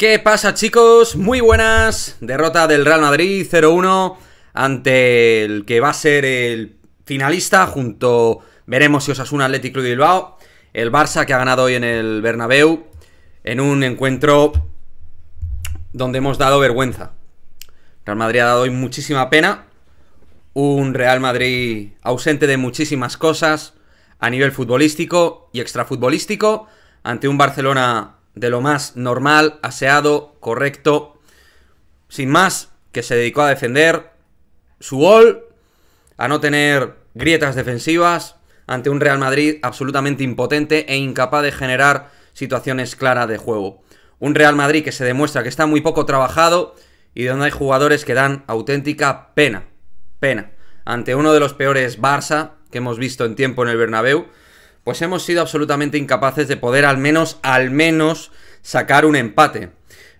¿Qué pasa chicos? Muy buenas. Derrota del Real Madrid 0-1 ante el que va a ser el finalista junto, veremos si Osasuna Atlético y Bilbao, el Barça que ha ganado hoy en el Bernabéu en un encuentro donde hemos dado vergüenza. Real Madrid ha dado hoy muchísima pena. Un Real Madrid ausente de muchísimas cosas a nivel futbolístico y extrafutbolístico ante un Barcelona de lo más normal, aseado, correcto, sin más, que se dedicó a defender su gol, a no tener grietas defensivas ante un Real Madrid absolutamente impotente e incapaz de generar situaciones claras de juego. Un Real Madrid que se demuestra que está muy poco trabajado y donde hay jugadores que dan auténtica pena, pena, ante uno de los peores Barça que hemos visto en tiempo en el Bernabéu, pues hemos sido absolutamente incapaces de poder al menos, al menos, sacar un empate.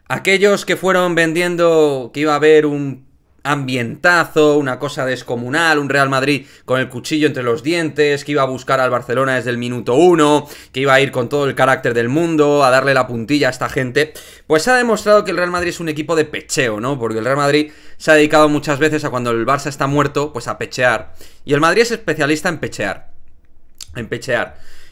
Aquellos que fueron vendiendo que iba a haber un ambientazo, una cosa descomunal, un Real Madrid con el cuchillo entre los dientes, que iba a buscar al Barcelona desde el minuto uno, que iba a ir con todo el carácter del mundo, a darle la puntilla a esta gente, pues ha demostrado que el Real Madrid es un equipo de pecheo, ¿no? Porque el Real Madrid se ha dedicado muchas veces a cuando el Barça está muerto, pues a pechear. Y el Madrid es especialista en pechear en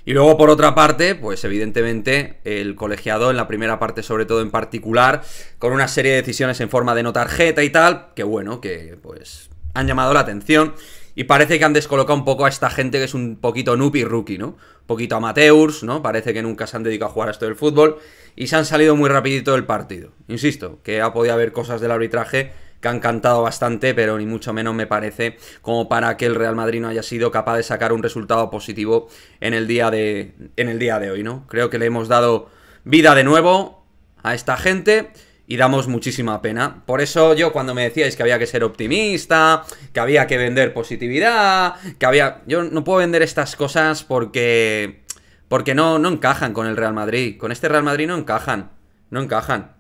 Y luego, por otra parte, pues evidentemente el colegiado en la primera parte, sobre todo en particular, con una serie de decisiones en forma de no tarjeta y tal, que bueno, que pues han llamado la atención y parece que han descolocado un poco a esta gente que es un poquito noob y rookie, ¿no? Un poquito amateurs, ¿no? Parece que nunca se han dedicado a jugar a esto del fútbol y se han salido muy rapidito del partido. Insisto, que ha podido haber cosas del arbitraje que han cantado bastante, pero ni mucho menos me parece como para que el Real Madrid no haya sido capaz de sacar un resultado positivo en el día de, en el día de hoy, ¿no? Creo que le hemos dado vida de nuevo a esta gente y damos muchísima pena. Por eso yo cuando me decíais que había que ser optimista, que había que vender positividad, que había... Yo no puedo vender estas cosas porque... Porque no, no encajan con el Real Madrid. Con este Real Madrid no encajan. No encajan.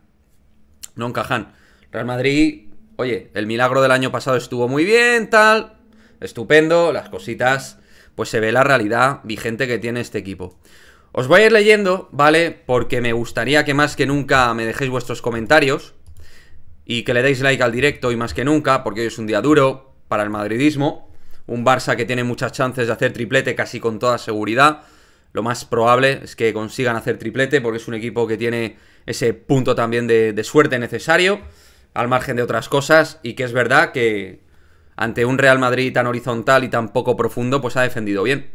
No encajan. Real Madrid oye, el milagro del año pasado estuvo muy bien, tal, estupendo, las cositas, pues se ve la realidad vigente que tiene este equipo. Os voy a ir leyendo, ¿vale? Porque me gustaría que más que nunca me dejéis vuestros comentarios y que le deis like al directo y más que nunca, porque hoy es un día duro para el madridismo, un Barça que tiene muchas chances de hacer triplete casi con toda seguridad. Lo más probable es que consigan hacer triplete porque es un equipo que tiene ese punto también de, suerte necesario al margen de otras cosas, y que es verdad que ante un Real Madrid tan horizontal y tan poco profundo, pues ha defendido bien.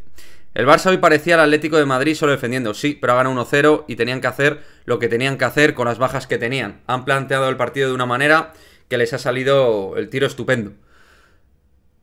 El Barça hoy parecía al Atlético de Madrid solo defendiendo, sí, pero ha ganado 1-0 y tenían que hacer lo que tenían que hacer con las bajas que tenían. Han planteado el partido de una manera que les ha salido el tiro estupendo.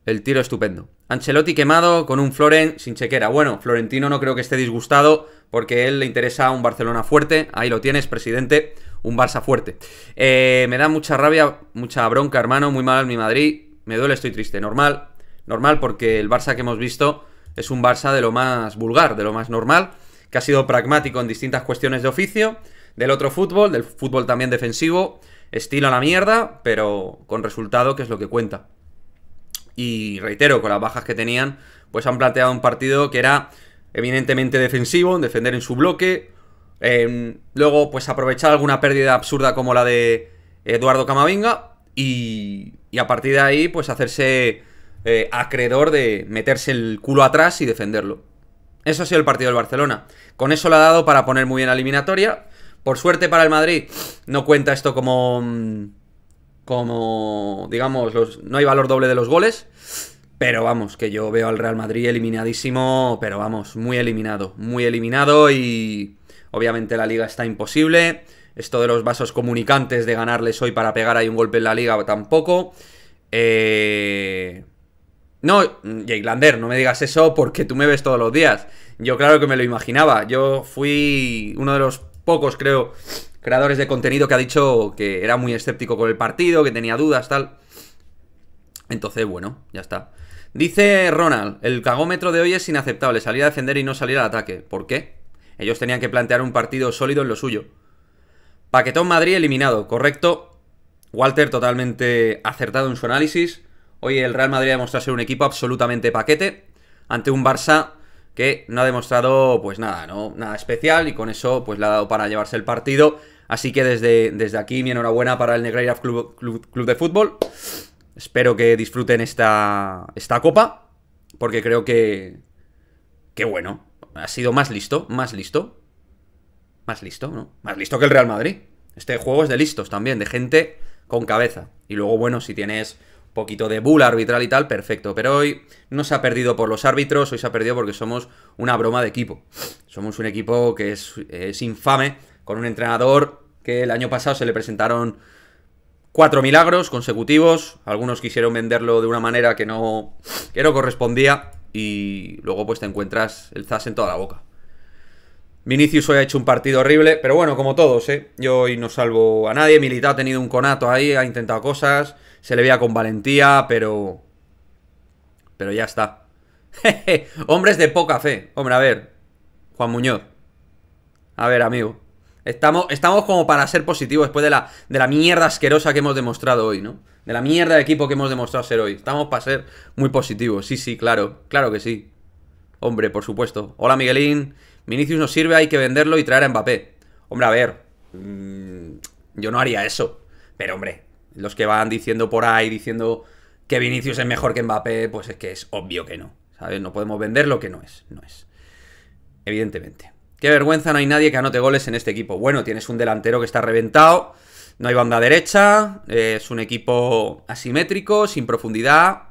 El tiro estupendo. Ancelotti quemado con un Floren sin chequera. Bueno, Florentino no creo que esté disgustado porque a él le interesa un Barcelona fuerte. Ahí lo tienes, presidente un Barça fuerte. Eh, me da mucha rabia, mucha bronca, hermano. Muy mal mi Madrid. Me duele, estoy triste. Normal, normal, porque el Barça que hemos visto es un Barça de lo más vulgar, de lo más normal, que ha sido pragmático en distintas cuestiones de oficio, del otro fútbol, del fútbol también defensivo, estilo a la mierda, pero con resultado, que es lo que cuenta. Y reitero, con las bajas que tenían, pues han planteado un partido que era evidentemente defensivo, defender en su bloque, Em, luego, pues aprovechar alguna pérdida absurda como la de Eduardo Camavinga y, a partir de ahí, pues hacerse eh, acreedor de meterse el culo atrás y defenderlo. Eso ha sido el partido del Barcelona. Con eso lo ha dado para poner muy bien la eliminatoria. Por suerte para el Madrid no cuenta esto como... Mm, como... Digamos, los, no hay valor doble de los goles. Pero vamos, que yo veo al Real Madrid eliminadísimo, pero vamos, muy eliminado. Muy eliminado y... Obviamente la liga está imposible. Esto de los vasos comunicantes de ganarles hoy para pegar ahí un golpe en la liga tampoco. Eh... No, Jaylander, no me digas eso porque tú me ves todos los días. Yo claro que me lo imaginaba. Yo fui uno de los pocos, creo, creadores de contenido que ha dicho que era muy escéptico con el partido, que tenía dudas, tal. Entonces, bueno, ya está. Dice Ronald, el cagómetro de hoy es inaceptable, salir a defender y no salir al ataque. ¿Por qué? Ellos tenían que plantear un partido sólido en lo suyo. Paquetón Madrid eliminado, correcto. Walter totalmente acertado en su análisis. Hoy el Real Madrid ha demostrado ser un equipo absolutamente paquete ante un Barça que no ha demostrado pues nada, ¿no? Nada especial y con eso pues le ha dado para llevarse el partido. Así que desde, desde aquí mi enhorabuena para el Negreira Club, Club, de Fútbol. Espero que disfruten esta, esta copa porque creo que, ¡Qué bueno, ha sido más listo, más listo. Más listo, ¿no? Más listo que el Real Madrid. Este juego es de listos también, de gente con cabeza. Y luego, bueno, si tienes poquito de bula arbitral y tal, perfecto. Pero hoy no se ha perdido por los árbitros, hoy se ha perdido porque somos una broma de equipo. Somos un equipo que es, es infame, con un entrenador que el año pasado se le presentaron cuatro milagros consecutivos. Algunos quisieron venderlo de una manera que no, que no correspondía y luego pues te encuentras el zas en toda la boca. Vinicius hoy ha hecho un partido horrible, pero bueno, como todos, ¿eh? Yo hoy no salvo a nadie. Milita ha tenido un conato ahí, ha intentado cosas, se le veía con valentía, pero... Pero ya está. Hombres de poca fe. Hombre, a ver, Juan Muñoz. A ver, amigo. Estamos, como para ser positivos después de la, de la mierda asquerosa que hemos demostrado hoy, ¿no? De la mierda de equipo que hemos demostrado ser hoy. Estamos para ser muy positivos. Sí, sí, claro. Claro que sí. Hombre, por supuesto. Hola, Miguelín. Vinicius nos sirve, hay que venderlo y traer a Mbappé. Hombre, a ver. Mm, yo no haría eso. Pero, hombre, los que van diciendo por ahí, diciendo que Vinicius es mejor que Mbappé, pues es que es obvio que no. ¿Sabes? No podemos vender lo que no es. No es. Evidentemente. Qué vergüenza, no hay nadie que anote goles en este equipo. Bueno, tienes un delantero que está reventado, no hay banda derecha, eh, es un equipo asimétrico, sin profundidad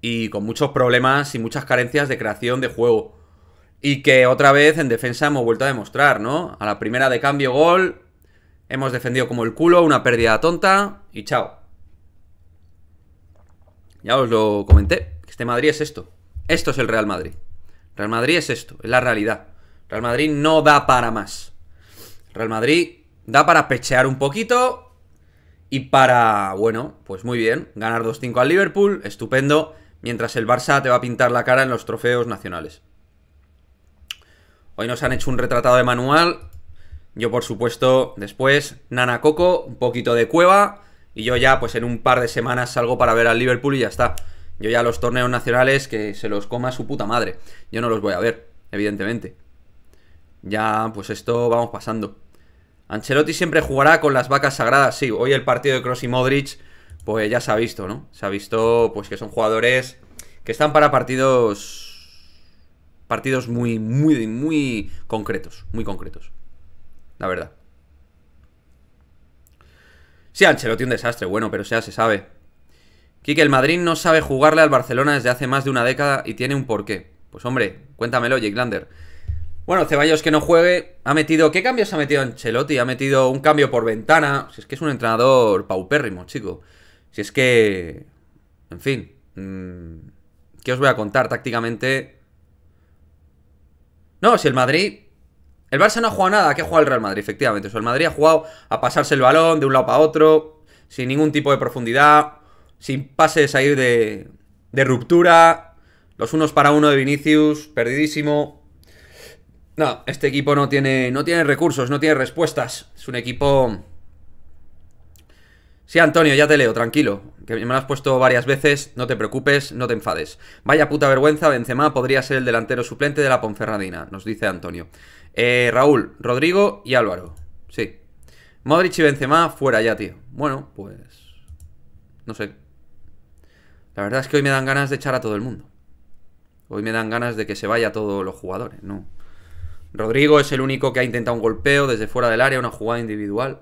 y con muchos problemas y muchas carencias de creación de juego. Y que otra vez en defensa hemos vuelto a demostrar, ¿no? A la primera de cambio gol, hemos defendido como el culo, una pérdida tonta y chao. Ya os lo comenté, este Madrid es esto. Esto es el Real Madrid. Real Madrid es esto, es la realidad. Real Madrid no da para más. Real Madrid da para pechear un poquito y para, bueno, pues muy bien, ganar 2-5 al Liverpool, estupendo, mientras el Barça te va a pintar la cara en los trofeos nacionales. Hoy nos han hecho un retratado de manual. Yo, por supuesto, después, Nana Coco, un poquito de cueva. Y yo ya, pues en un par de semanas salgo para ver al Liverpool y ya está. Yo ya los torneos nacionales que se los coma su puta madre. Yo no los voy a ver, evidentemente. Ya, pues esto vamos pasando. Ancelotti siempre jugará con las vacas sagradas. Sí, hoy el partido de Cross y Modric, pues ya se ha visto, ¿no? Se ha visto, pues que son jugadores que están para partidos... Partidos muy, muy, muy concretos. Muy concretos. La verdad. Sí, Ancelotti un desastre, bueno, pero sea, se sabe. Quique, el Madrid no sabe jugarle al Barcelona desde hace más de una década y tiene un porqué. Pues hombre, cuéntamelo, Jake Lander. Bueno, Ceballos que no juegue, ha metido... ¿Qué cambios ha metido Ancelotti? Ha metido un cambio por ventana. Si es que es un entrenador paupérrimo, chico. Si es que... En fin. Mm, ¿Qué os voy a contar tácticamente? No, si el Madrid... El Barça no ha jugado nada, que ha jugado el Real Madrid, efectivamente. O el Madrid ha jugado a pasarse el balón de un lado para otro, sin ningún tipo de profundidad, sin pases ir de, de ruptura, los unos para uno de Vinicius, perdidísimo. No, este equipo no tiene, no tiene recursos, no tiene respuestas. Es un equipo... Sí, Antonio, ya te leo, tranquilo. Que me lo has puesto varias veces, no te preocupes, no te enfades. Vaya puta vergüenza, Benzema podría ser el delantero suplente de la Ponferradina, nos dice Antonio. Eh, Raúl, Rodrigo y Álvaro. Sí. Modric y Benzema fuera ya, tío. Bueno, pues... No sé. La verdad es que hoy me dan ganas de echar a todo el mundo. Hoy me dan ganas de que se vaya todos los jugadores, ¿no? Rodrigo es el único que ha intentado un golpeo desde fuera del área, una jugada individual.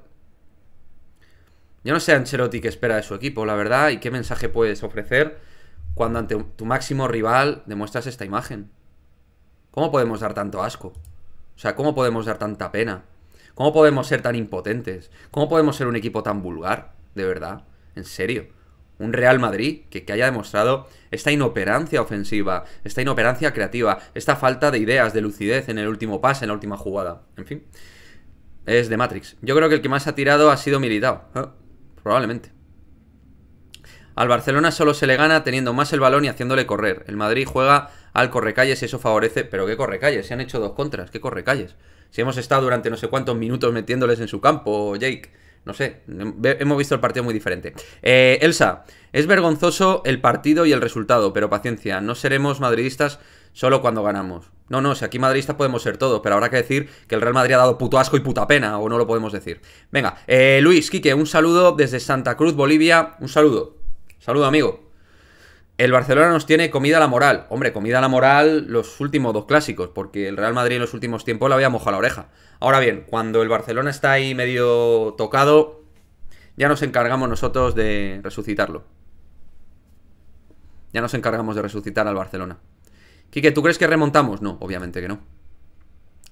Yo no sé Ancelotti qué espera de su equipo, la verdad, y qué mensaje puedes ofrecer cuando ante tu máximo rival demuestras esta imagen. ¿Cómo podemos dar tanto asco? O sea, ¿cómo podemos dar tanta pena? ¿Cómo podemos ser tan impotentes? ¿Cómo podemos ser un equipo tan vulgar? De verdad, en serio un Real Madrid que, haya demostrado esta inoperancia ofensiva, esta inoperancia creativa, esta falta de ideas, de lucidez en el último pase, en la última jugada. En fin, es de Matrix. Yo creo que el que más ha tirado ha sido Militao. ¿eh? Probablemente. Al Barcelona solo se le gana teniendo más el balón y haciéndole correr. El Madrid juega al correcalles y eso favorece. Pero qué correcalles, se han hecho dos contras, qué correcalles. Si hemos estado durante no sé cuántos minutos metiéndoles en su campo, Jake. No sé, hemos visto el partido muy diferente. Eh, Elsa, es vergonzoso el partido y el resultado, pero paciencia, no seremos madridistas solo cuando ganamos. No, no, si aquí madridistas podemos ser todos, pero habrá que decir que el Real Madrid ha dado puto asco y puta pena, o no lo podemos decir. Venga, eh, Luis, Quique, un saludo desde Santa Cruz, Bolivia. Un saludo. Saludo, amigo. El Barcelona nos tiene comida la moral. Hombre, comida la moral los últimos dos clásicos, porque el Real Madrid en los últimos tiempos la había mojado la oreja. Ahora bien, cuando el Barcelona está ahí medio tocado, ya nos encargamos nosotros de resucitarlo. Ya nos encargamos de resucitar al Barcelona. Quique, ¿tú crees que remontamos? No, obviamente que no.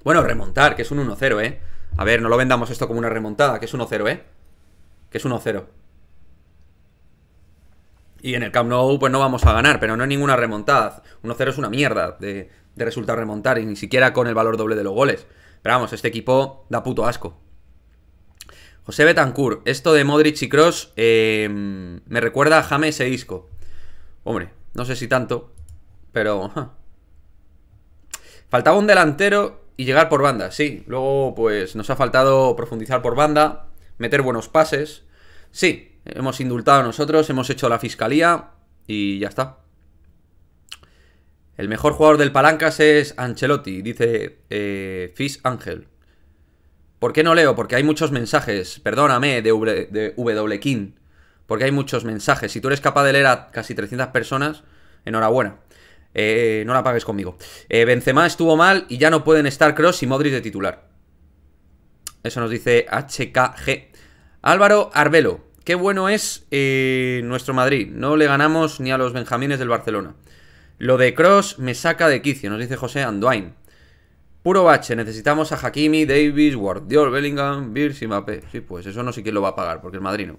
Bueno, remontar, que es un 1-0, ¿eh? A ver, no lo vendamos esto como una remontada, que es 1-0, ¿eh? Que es 1-0. Y en el Camp Nou, pues no vamos a ganar, pero no hay ninguna remontada. 1-0 es una mierda de, resultar remontar, y ni siquiera con el valor doble de los goles. Pero vamos, este equipo da puto asco. José Betancourt, esto de Modric y Cross em, me recuerda a James e Hombre, no sé si tanto, pero... Faltaba un delantero y llegar por banda, sí. Luego, pues, nos ha faltado profundizar por banda, meter buenos pases. Sí, Hemos indultado a nosotros, hemos hecho la fiscalía y ya está. El mejor jugador del Palancas es Ancelotti, dice eh, Fis Fish Ángel. ¿Por qué no leo? Porque hay muchos mensajes. Perdóname, de, w, Porque hay muchos mensajes. Si tú eres capaz de leer a casi 300 personas, enhorabuena. Eh, no la pagues conmigo. Eh, Benzema estuvo mal y ya no pueden estar Cross y Modric de titular. Eso nos dice HKG. Álvaro Arbelo. Qué bueno es eh, nuestro Madrid. No le ganamos ni a los Benjamines del Barcelona. Lo de Cross me saca de quicio, nos dice José Anduain. Puro bache, necesitamos a Hakimi, Davis, Guardiol, Bellingham, Birs y Mbappé. Sí, pues eso no sé quién lo va a pagar, porque es madrino.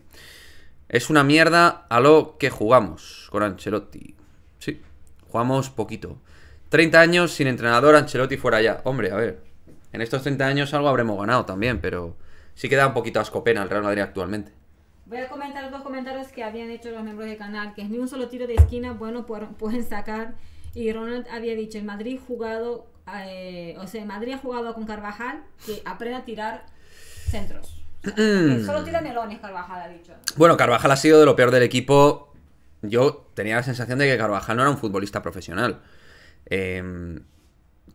Es una mierda a lo que jugamos con Ancelotti. Sí, jugamos poquito. 30 años sin entrenador, Ancelotti fuera ya. Hombre, a ver, en estos 30 años algo habremos ganado también, pero sí queda un poquito pena el Real Madrid actualmente. Voy a comentar los dos comentarios que habían hecho los miembros del canal, que ni un solo tiro de esquina, bueno, pueden sacar. Y Ronald había dicho, en Madrid jugado, eh, o sea, Madrid ha jugado con Carvajal, que aprenda a tirar centros. solo tira melones Carvajal, ha dicho. Bueno, Carvajal ha sido de lo peor del equipo. Yo tenía la sensación de que Carvajal no era un futbolista profesional. Em,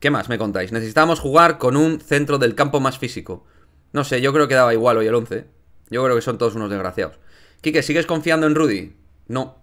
¿Qué más me contáis? Necesitábamos jugar con un centro del campo más físico. No sé, yo creo que daba igual hoy el 11. Yo creo que son todos unos desgraciados. Quique, ¿sigues confiando en Rudy? No,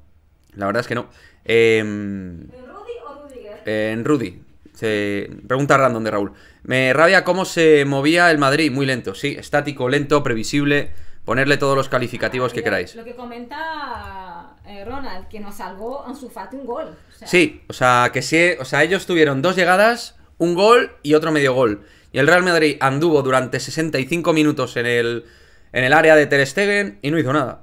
la verdad es que no. Em, ¿En Rudy o Rudiger? en Rudy. Se... Pregunta random de Raúl. Me rabia cómo se movía el Madrid. Muy lento, sí. Estático, lento, previsible. Ponerle todos los calificativos que queráis. Lo que comenta eh, Ronald, que nos salvó su Fati un gol. Sí, o sea, que sí, o sea, ellos tuvieron dos llegadas, un gol y otro medio gol. Y el Real Madrid anduvo durante 65 minutos en el en el área de Ter Stegen y no hizo nada.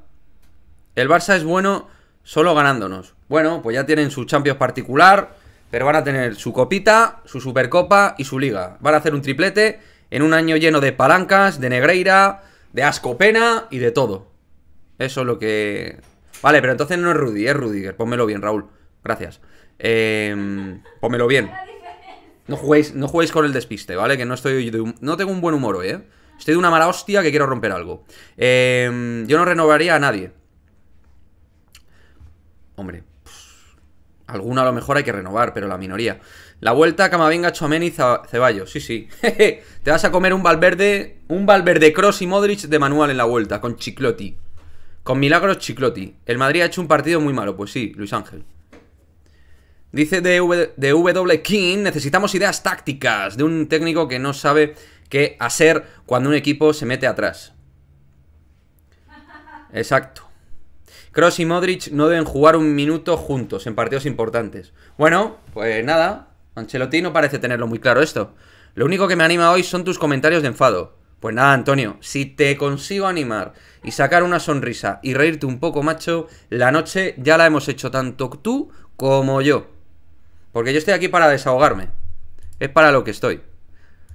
El Barça es bueno solo ganándonos. Bueno, pues ya tienen su Champions particular, pero van a tener su copita, su Supercopa y su liga. Van a hacer un triplete en un año lleno de palancas, de negreira, de ascopena y de todo. Eso es lo que... Vale, pero entonces no es Rudy, es Rudiger. Pónmelo bien, Raúl. Gracias. Em, pónmelo bien. No juguéis, no juguéis con el despiste, ¿vale? Que no estoy... No tengo un buen humor hoy, ¿eh? Estoy de una mala hostia que quiero romper algo. Em, yo no renovaría a nadie. Hombre, alguna a lo mejor hay que renovar, pero la minoría. La vuelta Camavinga, Chomeni, Ceballos. Sí, sí. Te vas a comer un Valverde, un Valverde Cross y Modric de manual en la vuelta, con Chicloti. Con milagros Chicloti. El Madrid ha hecho un partido muy malo, pues sí, Luis Ángel. Dice de, de W King, necesitamos ideas tácticas de un técnico que no sabe Qué hacer cuando un equipo se mete atrás. Exacto. Cross y Modric no deben jugar un minuto juntos en partidos importantes. Bueno, pues nada, Ancelotti no parece tenerlo muy claro esto. Lo único que me anima hoy son tus comentarios de enfado. Pues nada, Antonio, si te consigo animar y sacar una sonrisa y reírte un poco, macho, la noche ya la hemos hecho tanto tú como yo. Porque yo estoy aquí para desahogarme. Es para lo que estoy.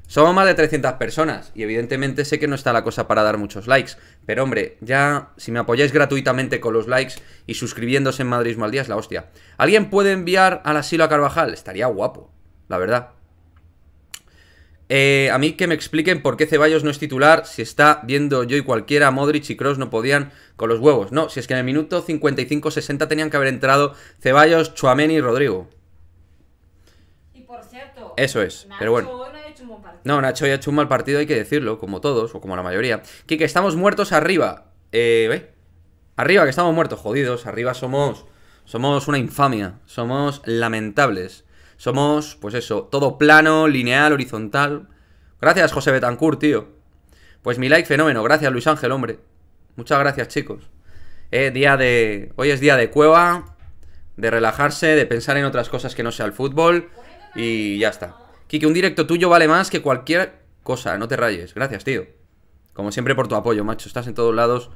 Somos más de 300 personas y evidentemente sé que no está la cosa para dar muchos likes, pero hombre, ya si me apoyáis gratuitamente con los likes y suscribiéndose en Madridismo al día es la hostia. ¿Alguien puede enviar al asilo a Carvajal? Estaría guapo, la verdad. Eh, a mí que me expliquen por qué Ceballos no es titular si está viendo yo y cualquiera, Modric y Cross no podían con los huevos. No, si es que en el minuto 55-60 tenían que haber entrado Ceballos, Chuameni y Rodrigo. Y por cierto, eso es, pero bueno. No, Nacho ya hecho un mal partido, hay que decirlo, como todos, o como la mayoría. que estamos muertos arriba. Eh, ¿ve? Arriba, que estamos muertos, jodidos. Arriba somos. Somos una infamia. Somos lamentables. Somos, pues eso, todo plano, lineal, horizontal. Gracias, José Betancourt, tío. Pues mi like, fenómeno. Gracias, Luis Ángel, hombre. Muchas gracias, chicos. Eh, día de. Hoy es día de cueva, de relajarse, de pensar en otras cosas que no sea el fútbol. Y ya está que un directo tuyo vale más que cualquier cosa, no te rayes. Gracias, tío. Como siempre por tu apoyo, macho. Estás en todos lados.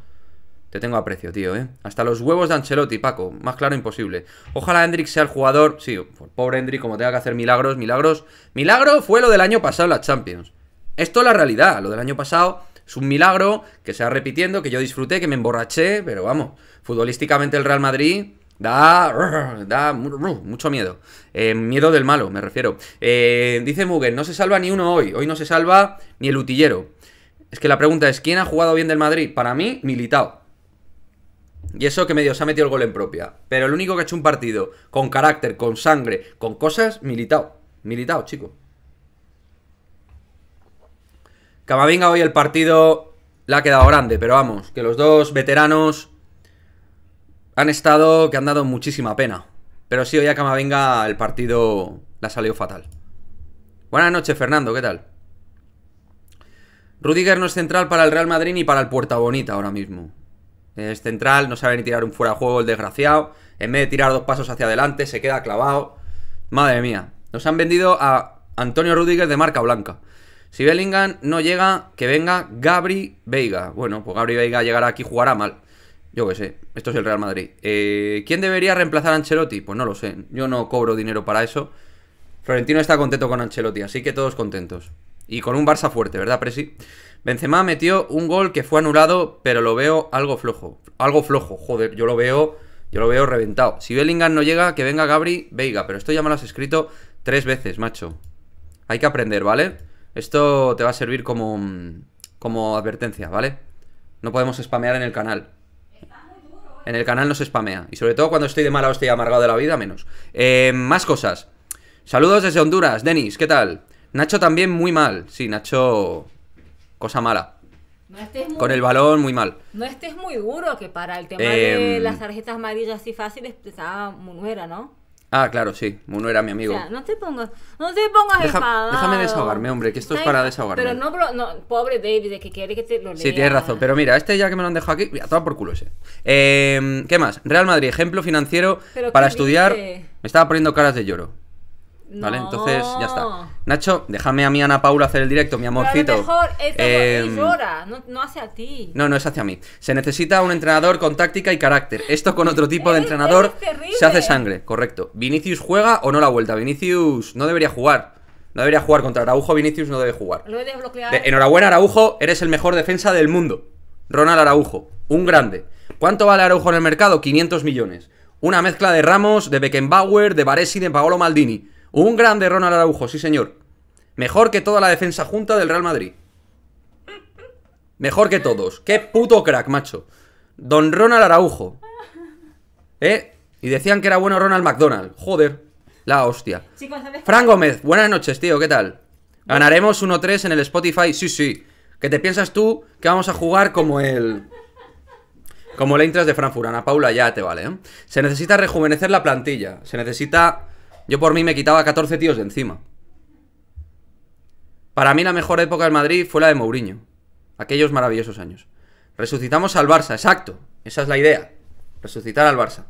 Te tengo aprecio, tío, ¿eh? Hasta los huevos de Ancelotti, Paco. Más claro imposible. Ojalá Hendrik sea el jugador... Sí, pobre Hendrik, como tenga que hacer milagros, milagros... Milagro fue lo del año pasado en la Champions. Esto es la realidad. Lo del año pasado es un milagro que se va repitiendo, que yo disfruté, que me emborraché, pero vamos, futbolísticamente el Real Madrid Da, mucho miedo. Eh, miedo del malo, me refiero. Eh, dice Mugen, no se salva ni uno hoy. Hoy no se salva ni el utillero. Es que la pregunta es, ¿quién ha jugado bien del Madrid? Para mí, Militao. Y eso que medio se ha metido el gol en propia. Pero el único que ha hecho un partido con carácter, con sangre, con cosas, Militao. Militao, chico. Camavinga hoy el partido Le ha quedado grande, pero vamos, que los dos veteranos han estado que han dado muchísima pena. Pero sí, hoy a venga el partido la salió fatal. Buenas noches, Fernando, ¿qué tal? Rudiger no es central para el Real Madrid ni para el Puerta Bonita ahora mismo. Es central, no sabe ni tirar un fuera de juego el desgraciado. En vez de tirar dos pasos hacia adelante, se queda clavado. Madre mía, nos han vendido a Antonio Rudiger de marca blanca. Si Bellingham no llega, que venga Gabri Veiga. Bueno, pues Gabri Veiga llegará aquí y jugará mal. Yo qué sé, esto es el Real Madrid. Eh, ¿Quién debería reemplazar a Ancelotti? Pues no lo sé, yo no cobro dinero para eso. Florentino está contento con Ancelotti, así que todos contentos. Y con un Barça fuerte, ¿verdad, Presi? Benzema metió un gol que fue anulado, pero lo veo algo flojo. Algo flojo, joder, yo lo veo, yo lo veo reventado. Si Bellingham no llega, que venga Gabri, Veiga, pero esto ya me lo has escrito tres veces, macho. Hay que aprender, ¿vale? Esto te va a servir como, como advertencia, ¿vale? No podemos spamear en el canal en el canal no se spamea. Y sobre todo cuando estoy de mala estoy amargado de la vida, menos. Eh, más cosas. Saludos desde Honduras, Denis, ¿qué tal? Nacho también muy mal. Sí, Nacho. Cosa mala. No muy, con el balón muy mal. No estés muy duro, que para el tema de em, las tarjetas amarillas así fáciles estaba muy ¿no? Ah, claro, sí. Uno era mi amigo. O sea, no te pongas, no te pongas Deja, Déjame desahogarme, hombre, que esto es para desahogarme. Pero no, bro, no pobre David, que quiere que te lo lea. Sí, tienes razón. Pero mira, este ya que me lo han dejado aquí, mira, todo por culo ese. Eh, ¿Qué más? Real Madrid, ejemplo financiero para estudiar. Me estaba poniendo caras de lloro. ¿Vale? Entonces, ya está. Nacho, déjame a mí, Ana Paula, hacer el directo, mi amorcito. Es mejor em, no, no, hacia ti. No, no es hacia mí. Se necesita un entrenador con táctica y carácter. Esto con otro tipo de entrenador se hace sangre, correcto. ¿Vinicius juega o no la vuelta? Vinicius no debería jugar. No debería jugar contra Araujo, Vinicius no debe jugar. Lo he desbloqueado. enhorabuena, Araujo, eres el mejor defensa del mundo. Ronald Araujo, un grande. ¿Cuánto vale Araujo en el mercado? 500 millones. Una mezcla de Ramos, de Beckenbauer, de Baresi, de Paolo Maldini. Un grande Ronald Araujo, sí señor. Mejor que toda la defensa junta del Real Madrid. Mejor que todos. Qué puto crack, macho. Don Ronald Araujo. ¿Eh? Y decían que era bueno Ronald McDonald. Joder. La hostia. Fran Gómez, buenas noches, tío. ¿Qué tal? Ganaremos 1-3 en el Spotify. Sí, sí. ¿Qué te piensas tú que vamos a jugar como el... Como el Intras de Frankfurt. Paula, ya te vale, ¿eh? Se necesita rejuvenecer la plantilla. Se necesita yo por mí me quitaba 14 tíos de encima. Para mí la mejor época del Madrid fue la de Mourinho. Aquellos maravillosos años. Resucitamos al Barça, exacto. Esa es la idea. Resucitar al Barça.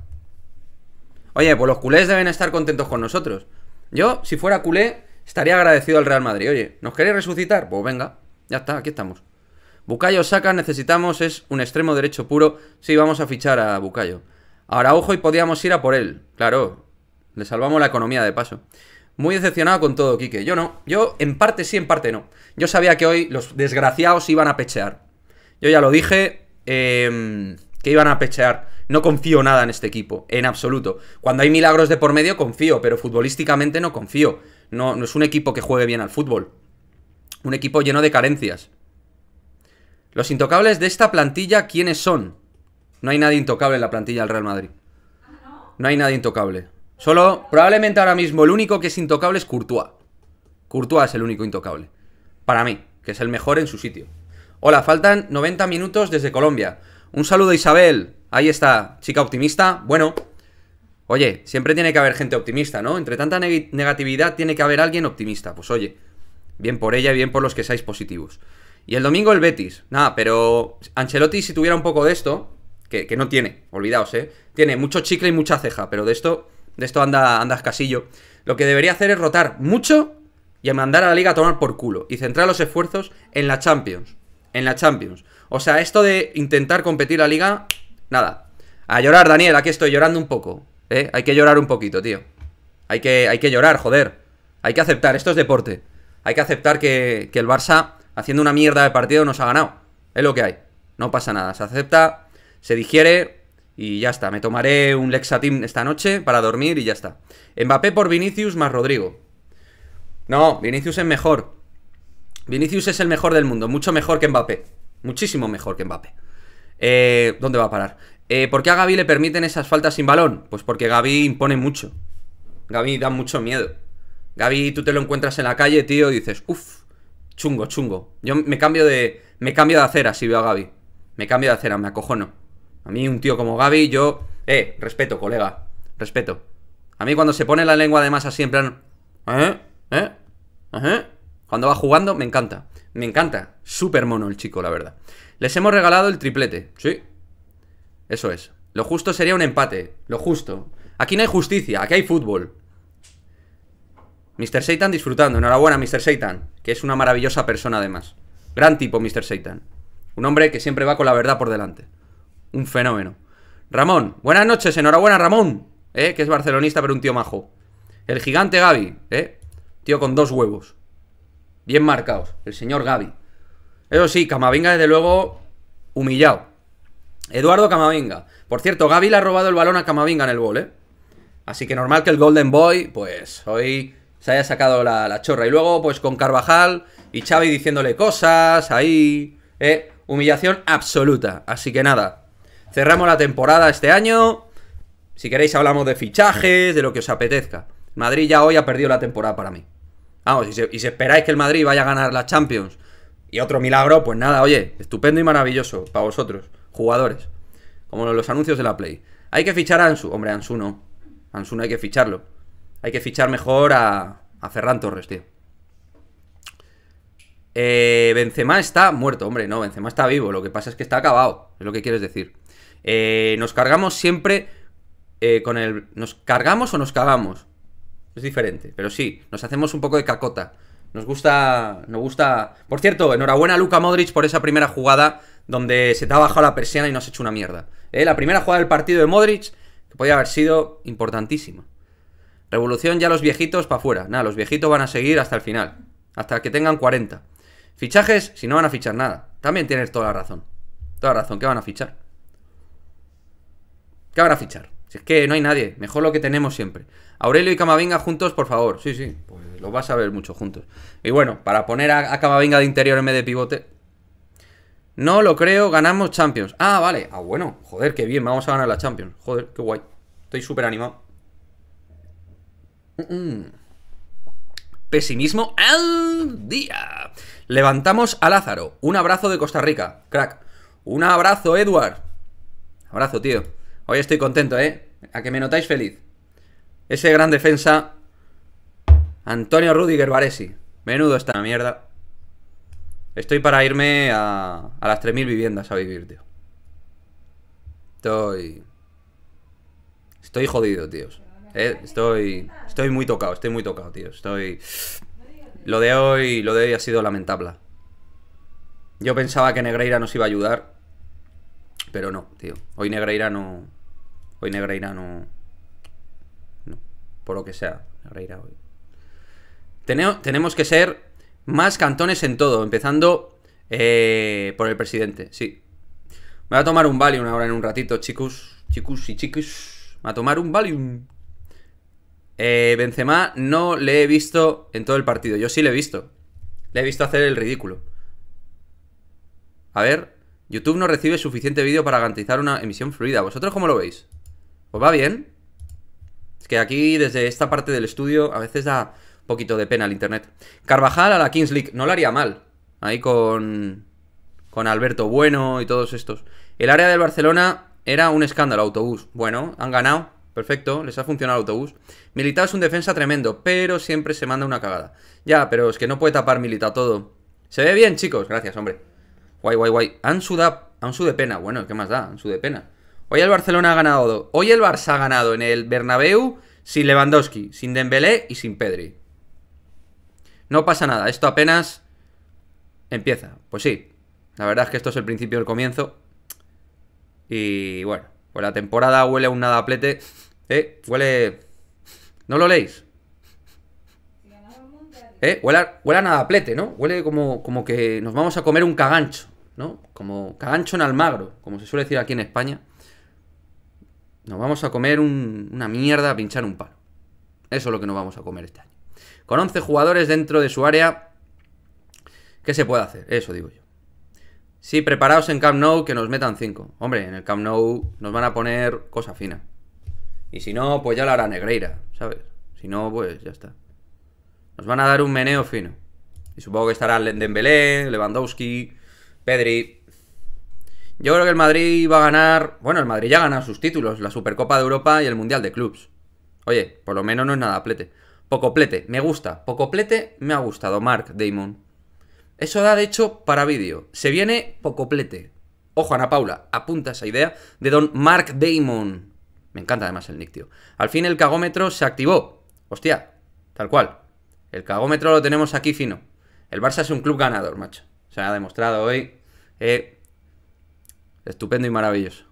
Oye, pues los culés deben estar contentos con nosotros. Yo, si fuera culé, estaría agradecido al Real Madrid. Oye, ¿nos queréis resucitar? Pues venga, ya está, aquí estamos. Bucayo Saca necesitamos es un extremo derecho puro. Sí, vamos a fichar a Bucayo. Ahora, ojo, y podíamos ir a por él. Claro, le salvamos la economía de paso. Muy decepcionado con todo, Quique. Yo no. Yo en parte sí, en parte no. Yo sabía que hoy los desgraciados iban a pechear. Yo ya lo dije, em, que iban a pechear. No confío nada en este equipo, en absoluto. Cuando hay milagros de por medio, confío, pero futbolísticamente no confío. No, no es un equipo que juegue bien al fútbol. Un equipo lleno de carencias. Los intocables de esta plantilla, ¿quiénes son? No hay nadie intocable en la plantilla del Real Madrid. No hay nadie intocable. Solo, probablemente ahora mismo el único que es intocable es Courtois. Courtois es el único intocable. Para mí, que es el mejor en su sitio. Hola, faltan 90 minutos desde Colombia. Un saludo Isabel. Ahí está, chica optimista. Bueno, oye, siempre tiene que haber gente optimista, ¿no? Entre tanta negatividad tiene que haber alguien optimista. Pues oye, bien por ella y bien por los que seáis positivos. Y el domingo el Betis. Nada, pero Ancelotti si tuviera un poco de esto, que, que no tiene, olvidaos, ¿eh? Tiene mucho chicle y mucha ceja, pero de esto de esto anda, andas casillo, lo que debería hacer es rotar mucho y mandar a la liga a tomar por culo y centrar los esfuerzos en la Champions. En la Champions. O sea, esto de intentar competir la liga, nada. A llorar, Daniel, aquí estoy llorando un poco. ¿eh? Hay que llorar un poquito, tío. Hay que, hay que llorar, joder. Hay que aceptar, esto es deporte. Hay que aceptar que, que el Barça, haciendo una mierda de partido, nos ha ganado. Es lo que hay. No pasa nada. Se acepta, se digiere, y ya está, me tomaré un Lexatim esta noche para dormir y ya está. Mbappé por Vinicius más Rodrigo. No, Vinicius es mejor. Vinicius es el mejor del mundo, mucho mejor que Mbappé. Muchísimo mejor que Mbappé. Eh, ¿Dónde va a parar? Eh, ¿Por qué a Gaby le permiten esas faltas sin balón? Pues porque Gaby impone mucho. Gaby da mucho miedo. Gaby, tú te lo encuentras en la calle, tío, y dices, uff, chungo, chungo. Yo me cambio de. Me cambio de acera si veo a Gaby. Me cambio de acera, me acojono. A mí un tío como Gaby, yo... Eh, respeto, colega. Respeto. A mí cuando se pone la lengua además así en plan... ¿Eh? ¿Eh? ¿Eh? Cuando va jugando, me encanta. Me encanta. Súper mono el chico, la verdad. Les hemos regalado el triplete. Sí. Eso es. Lo justo sería un empate. Lo justo. Aquí no hay justicia. Aquí hay fútbol. Mr. Seitan disfrutando. Enhorabuena, Mr. Seitan. Que es una maravillosa persona, además. Gran tipo, Mr. Seitan. Un hombre que siempre va con la verdad por delante un fenómeno. Ramón, buenas noches, enhorabuena Ramón, ¿eh? que es barcelonista pero un tío majo. El gigante Gaby, ¿eh? tío con dos huevos. Bien marcados, el señor Gaby. Eso sí, Camavinga desde luego humillado. Eduardo Camavinga. Por cierto, Gaby le ha robado el balón a Camavinga en el gol, eh. Así que normal que el Golden Boy, pues hoy se haya sacado la, chorra. Y luego, pues con Carvajal y Xavi diciéndole cosas, ahí... Eh, humillación absoluta. Así que nada, Cerramos la temporada este año. Si queréis hablamos de fichajes, de lo que os apetezca. Madrid ya hoy ha perdido la temporada para mí. Vamos, y si, esperáis que el Madrid vaya a ganar la Champions y otro milagro, pues nada, oye, estupendo y maravilloso para vosotros, jugadores. Como los anuncios de la Play. Hay que fichar a Ansu. Hombre, Ansu no. Ansu no hay que ficharlo. Hay que fichar mejor a, a Ferran Torres, tío. Eh, Benzema está muerto, hombre, no, Benzema está vivo. Lo que pasa es que está acabado, es lo que quieres decir. Eh, nos cargamos siempre eh, con el... ¿Nos cargamos o nos cagamos? Es diferente, pero sí, nos hacemos un poco de cacota. Nos gusta... Nos gusta... Por cierto, enhorabuena a Luka Modric por esa primera jugada donde se te ha bajado la persiana y nos has hecho una mierda. Eh, la primera jugada del partido de Modric, que podía haber sido importantísima. Revolución ya los viejitos para afuera. Nada, los viejitos van a seguir hasta el final. Hasta que tengan 40. Fichajes, si no van a fichar nada. También tienes toda la razón. Toda la razón, que van a fichar? ¿Qué habrá fichar? Si es que no hay nadie, mejor lo que tenemos siempre. Aurelio y Camavinga juntos, por favor. Sí, sí, pues los vas a ver mucho juntos. Y bueno, para poner a, Camavinga de interior en vez de pivote. No lo creo, ganamos Champions. Ah, vale. Ah, bueno. Joder, qué bien, vamos a ganar la Champions. Joder, qué guay. Estoy súper animado. Mm, mm. Pesimismo al día. Levantamos a Lázaro. Un abrazo de Costa Rica. Crack. Un abrazo, Edward. Abrazo, tío. Hoy estoy contento, ¿eh? A que me notáis feliz. Ese gran defensa, Antonio Rudiger Varesi. Menudo esta mierda. Estoy para irme a, las 3.000 viviendas a vivir, tío. Estoy... Estoy jodido, tíos. Eh, estoy... Estoy muy tocado, estoy muy tocado, tío. Estoy... Lo de hoy... Lo de hoy ha sido lamentable. Yo pensaba que Negreira nos iba a ayudar. Pero no, tío. Hoy Negreira no... Hoy Negreira no. No. Por lo que sea, Negreira hoy. tenemos que ser más cantones en todo, empezando eh, por el presidente, sí. Me voy a tomar un Valium ahora en un ratito, chicos. Chicos y chicos. Me voy a tomar un Valium. Eh, Benzema no le he visto en todo el partido. Yo sí le he visto. Le he visto hacer el ridículo. A ver, YouTube no recibe suficiente vídeo para garantizar una emisión fluida. ¿Vosotros cómo lo veis? Pues va bien. Es que aquí, desde esta parte del estudio, a veces da un poquito de pena el internet. Carvajal a la Kings League. No lo haría mal. Ahí con... Con Alberto Bueno y todos estos. El área del Barcelona era un escándalo, autobús. Bueno, han ganado. Perfecto, les ha funcionado el autobús. Milita es un defensa tremendo, pero siempre se manda una cagada. Ya, pero es que no puede tapar Milita todo. Se ve bien, chicos. Gracias, hombre. Guay, guay, guay. Han da... Ansu de pena. Bueno, ¿qué más da? su de pena. Hoy el Barcelona ha ganado. Hoy el Barça ha ganado en el Bernabéu sin Lewandowski, sin Dembélé y sin Pedri. No pasa nada, esto apenas empieza. Pues sí, la verdad es que esto es el principio del comienzo. Y bueno, pues la temporada huele a un nadaplete. Eh, huele... ¿No lo leéis? Eh, huele a, huele nadaplete, ¿no? Huele como, como que nos vamos a comer un cagancho, ¿no? Como cagancho en Almagro, como se suele decir aquí en España. Nos vamos a comer una mierda a pinchar un palo. Eso es lo que nos vamos a comer este año. Con 11 jugadores dentro de su área, ¿qué se puede hacer? Eso digo yo. Sí, preparaos en Camp Nou que nos metan 5. Hombre, en el Camp Nou nos van a poner cosa fina. Y si no, pues ya la hará Negreira, ¿sabes? Si no, pues ya está. Nos van a dar un meneo fino. Y supongo que estarán Dembélé, Lewandowski, Pedri, yo creo que el Madrid va a ganar. Bueno, el Madrid ya ha sus títulos, la Supercopa de Europa y el Mundial de Clubs. Oye, por lo menos no es nada plete. Poco plete, me gusta. Poco plete me ha gustado, Mark Damon. Eso da, de hecho, para vídeo. Se viene poco plete. Ojo, Ana Paula, apunta esa idea de don Mark Damon. Me encanta además el nick, Al fin el cagómetro se activó. Hostia, tal cual. El cagómetro lo tenemos aquí fino. El Barça es un club ganador, macho. Se ha demostrado hoy. Eh, Estupendo y maravilloso.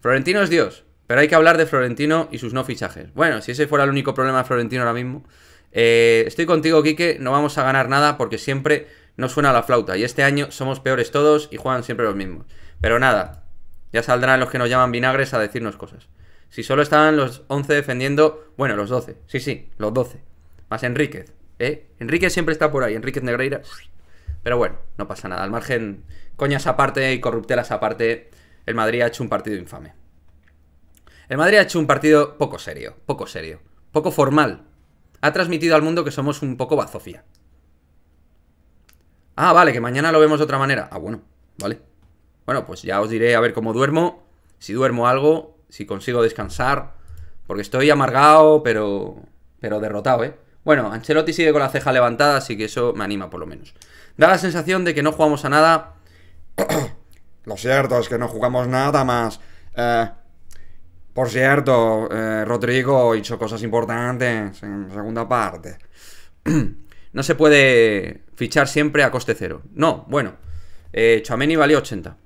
Florentino es Dios, pero hay que hablar de Florentino y sus no fichajes. Bueno, si ese fuera el único problema de Florentino ahora mismo. Eh, estoy contigo, Quique, no vamos a ganar nada porque siempre no suena la flauta. Y este año somos peores todos y juegan siempre los mismos. Pero nada, ya saldrán los que nos llaman vinagres a decirnos cosas. Si solo estaban los 11 defendiendo, bueno, los 12, sí, sí, los 12. Más Enríquez, ¿eh? Enríquez siempre está por ahí, Enríquez Negreira. Pero bueno, no pasa nada, al margen, coñas aparte y corruptelas aparte, el Madrid ha hecho un partido infame. El Madrid ha hecho un partido poco serio, poco serio, poco formal. Ha transmitido al mundo que somos un poco bazofía. Ah, vale, que mañana lo vemos de otra manera. Ah, bueno, vale. Bueno, pues ya os diré a ver cómo duermo, si duermo algo, si consigo descansar, porque estoy amargado, pero pero derrotado, ¿eh? Bueno, Ancelotti sigue con la ceja levantada, así que eso me anima por lo menos. Da la sensación de que no jugamos a nada Lo cierto es que no jugamos nada más. Eh, por cierto, eh, Rodrigo hizo cosas importantes en segunda parte. no se puede fichar siempre a coste cero. No, bueno. Eh, Chameni valió 80.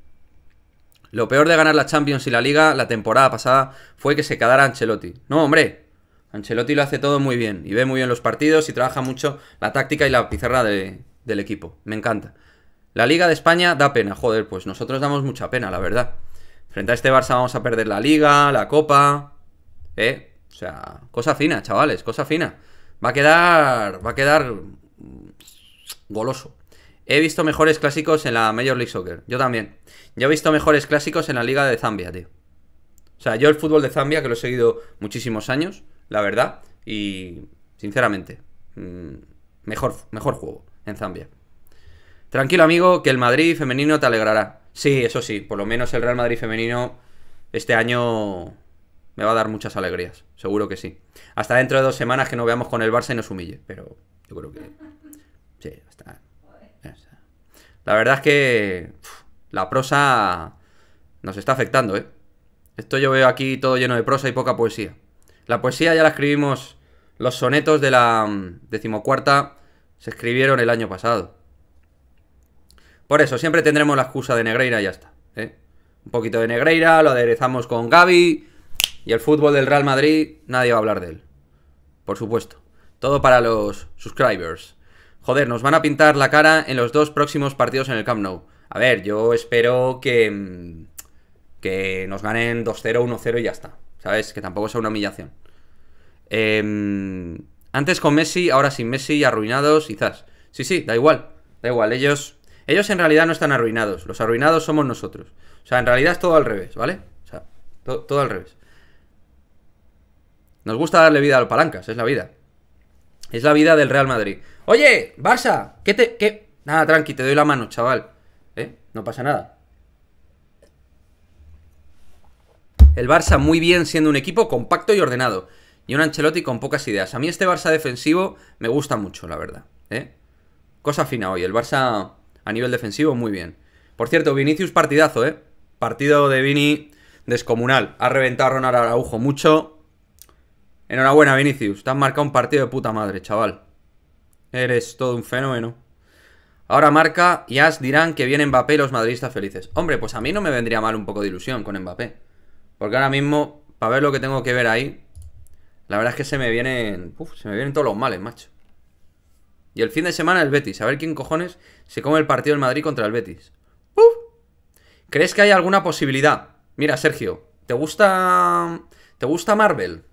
Lo peor de ganar la Champions y la Liga la temporada pasada fue que se quedara Ancelotti. No, hombre. Ancelotti lo hace todo muy bien y ve muy bien los partidos y trabaja mucho la táctica y la pizarra del equipo. Me encanta. La Liga de España da pena, joder, pues nosotros damos mucha pena, la verdad. Frente a este Barça vamos a perder la Liga, la Copa. Eh, o sea, cosa fina, chavales, cosa fina. Va a quedar. Va a quedar. goloso. He visto mejores clásicos en la Major League Soccer. Yo también. Yo he visto mejores clásicos en la Liga de Zambia, tío. O sea, yo el fútbol de Zambia, que lo he seguido muchísimos años, la verdad. Y. Sinceramente. Mm, mejor, mejor juego en Zambia. Tranquilo, amigo, que el Madrid femenino te alegrará. Sí, eso sí, por lo menos el Real Madrid femenino este año me va a dar muchas alegrías, seguro que sí. Hasta dentro de dos semanas que nos veamos con el Barça y nos humille, pero yo creo que... Sí, hasta... La verdad es que la prosa nos está afectando, ¿eh? Esto yo veo aquí todo lleno de prosa y poca poesía. La poesía ya la escribimos, los sonetos de la mm, decimocuarta se escribieron el año pasado. Por eso, siempre tendremos la excusa de Negreira y ya está. ¿eh? Un poquito de Negreira, lo aderezamos con Gaby. Y el fútbol del Real Madrid, nadie va a hablar de él. Por supuesto. Todo para los subscribers. Joder, nos van a pintar la cara en los dos próximos partidos en el Camp Nou. A ver, yo espero que. Mm, que nos ganen 2-0, 1-0 y ya está. ¿Sabes? Que tampoco sea una humillación. Em, antes con Messi, ahora sin Messi, arruinados, quizás. Sí, sí, da igual. Da igual, ellos ellos en realidad no están arruinados, los arruinados somos nosotros. O sea, en realidad es todo al revés, ¿vale? O sea, todo al revés. Nos gusta darle vida a los palancas, es la vida. Es la vida del Real Madrid. Oye, Barça, ¿qué te... Qué? Nada, tranqui, te doy la mano, chaval. ¿Eh? No pasa nada. El Barça muy bien siendo un equipo compacto y ordenado. Y un Ancelotti con pocas ideas. A mí este Barça defensivo me gusta mucho, la verdad. ¿eh? Cosa fina hoy. El Barça a nivel defensivo, muy bien. Por cierto, Vinicius partidazo, ¿eh? Partido de Vini descomunal. Ha reventado a Ronald Araujo mucho. Enhorabuena, Vinicius. Te has marcado un partido de puta madre, chaval. Eres todo un fenómeno. Ahora marca y As dirán que viene Mbappé y los madridistas felices. Hombre, pues a mí no me vendría mal un poco de ilusión con Mbappé. Porque ahora mismo, para ver lo que tengo que ver ahí, la verdad es que se me vienen. Uf, se me vienen todos los males, macho. Y el fin de semana el Betis. A ver quién cojones se come el partido del Madrid contra el Betis. ¿Crees que hay alguna posibilidad? Mira, Sergio, ¿te gusta. ¿Te gusta Marvel?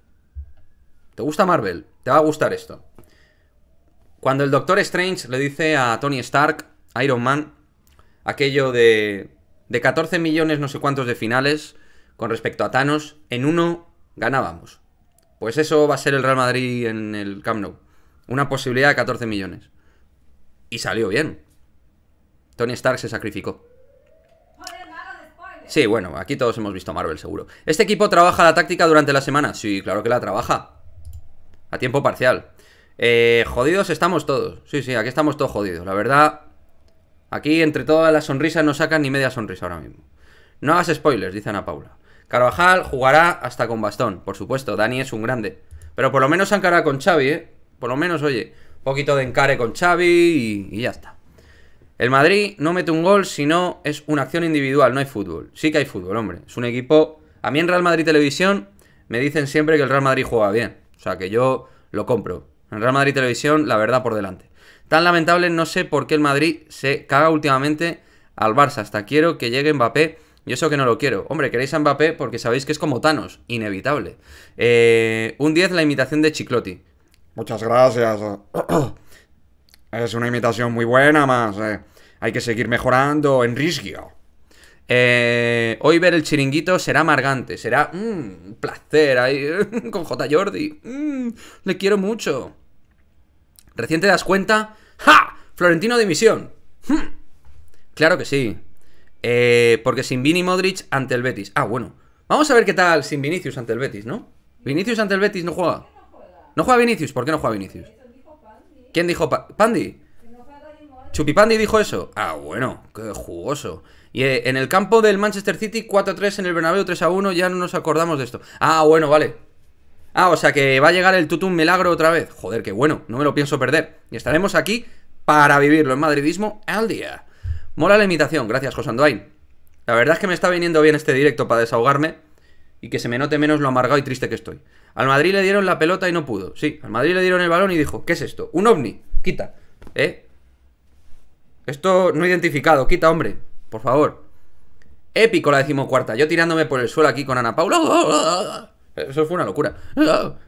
¿Te gusta Marvel? Te va a gustar esto. Cuando el Doctor Strange le dice a Tony Stark, Iron Man, aquello de. De 14 millones no sé cuántos de finales con respecto a Thanos, en uno ganábamos. Pues eso va a ser el Real Madrid en el Camp Nou una posibilidad de 14 millones. Y salió bien. Tony Stark se sacrificó. Sí, bueno, aquí todos hemos visto Marvel, seguro. ¿Este equipo trabaja la táctica durante la semana? Sí, claro que la trabaja. A tiempo parcial. Eh, jodidos estamos todos. Sí, sí, aquí estamos todos jodidos. La verdad, aquí entre todas las sonrisas no sacan ni media sonrisa ahora mismo. No hagas spoilers, dice Ana Paula. Carvajal jugará hasta con bastón, por supuesto. Dani es un grande. Pero por lo menos se con Xavi, ¿eh? Por lo menos, oye, un poquito de encare con Xavi y, ya está. El Madrid no mete un gol, si no es una acción individual, no hay fútbol. Sí que hay fútbol, hombre. Es un equipo... A mí en Real Madrid Televisión me dicen siempre que el Real Madrid juega bien. O sea, que yo lo compro. En Real Madrid Televisión, la verdad por delante. Tan lamentable, no sé por qué el Madrid se caga últimamente al Barça. Hasta quiero que llegue Mbappé y eso que no lo quiero. Hombre, queréis a Mbappé porque sabéis que es como Thanos, inevitable. Eh, un 10, la imitación de Chiclotti Muchas gracias. Es una imitación muy buena, más. Eh, hay que seguir mejorando en riesgo eh, hoy ver el chiringuito será amargante, será mm, un placer ahí, con J. Jordi. Mm, le quiero mucho. ¿Recién te das cuenta? ¡Ja! Florentino de misión. Hm. Claro que sí. Eh, porque sin Vini Modric ante el Betis. Ah, bueno. Vamos a ver qué tal sin Vinicius ante el Betis, ¿no? Vinicius ante el Betis no juega. ¿No juega Vinicius? ¿Por qué no juega Vinicius? ¿Quién dijo pa Pandi? Chupipandi dijo eso. Ah, bueno, qué jugoso. Y eh, en el campo del Manchester City, 4-3 en el Bernabéu, 3-1, ya no nos acordamos de esto. Ah, bueno, vale. Ah, o sea que va a llegar el Tutum Milagro otra vez. Joder, qué bueno, no me lo pienso perder. Y estaremos aquí para vivirlo en madridismo al día. Mola la imitación, gracias, José Andoain. La verdad es que me está viniendo bien este directo para desahogarme y que se me note menos lo amargado y triste que estoy. Al Madrid le dieron la pelota y no pudo. Sí, al Madrid le dieron el balón y dijo, ¿qué es esto? Un ovni, quita. ¿Eh? Esto no identificado, quita, hombre. Por favor. Épico la decimocuarta. Yo tirándome por el suelo aquí con Ana Paula. Eso fue una locura.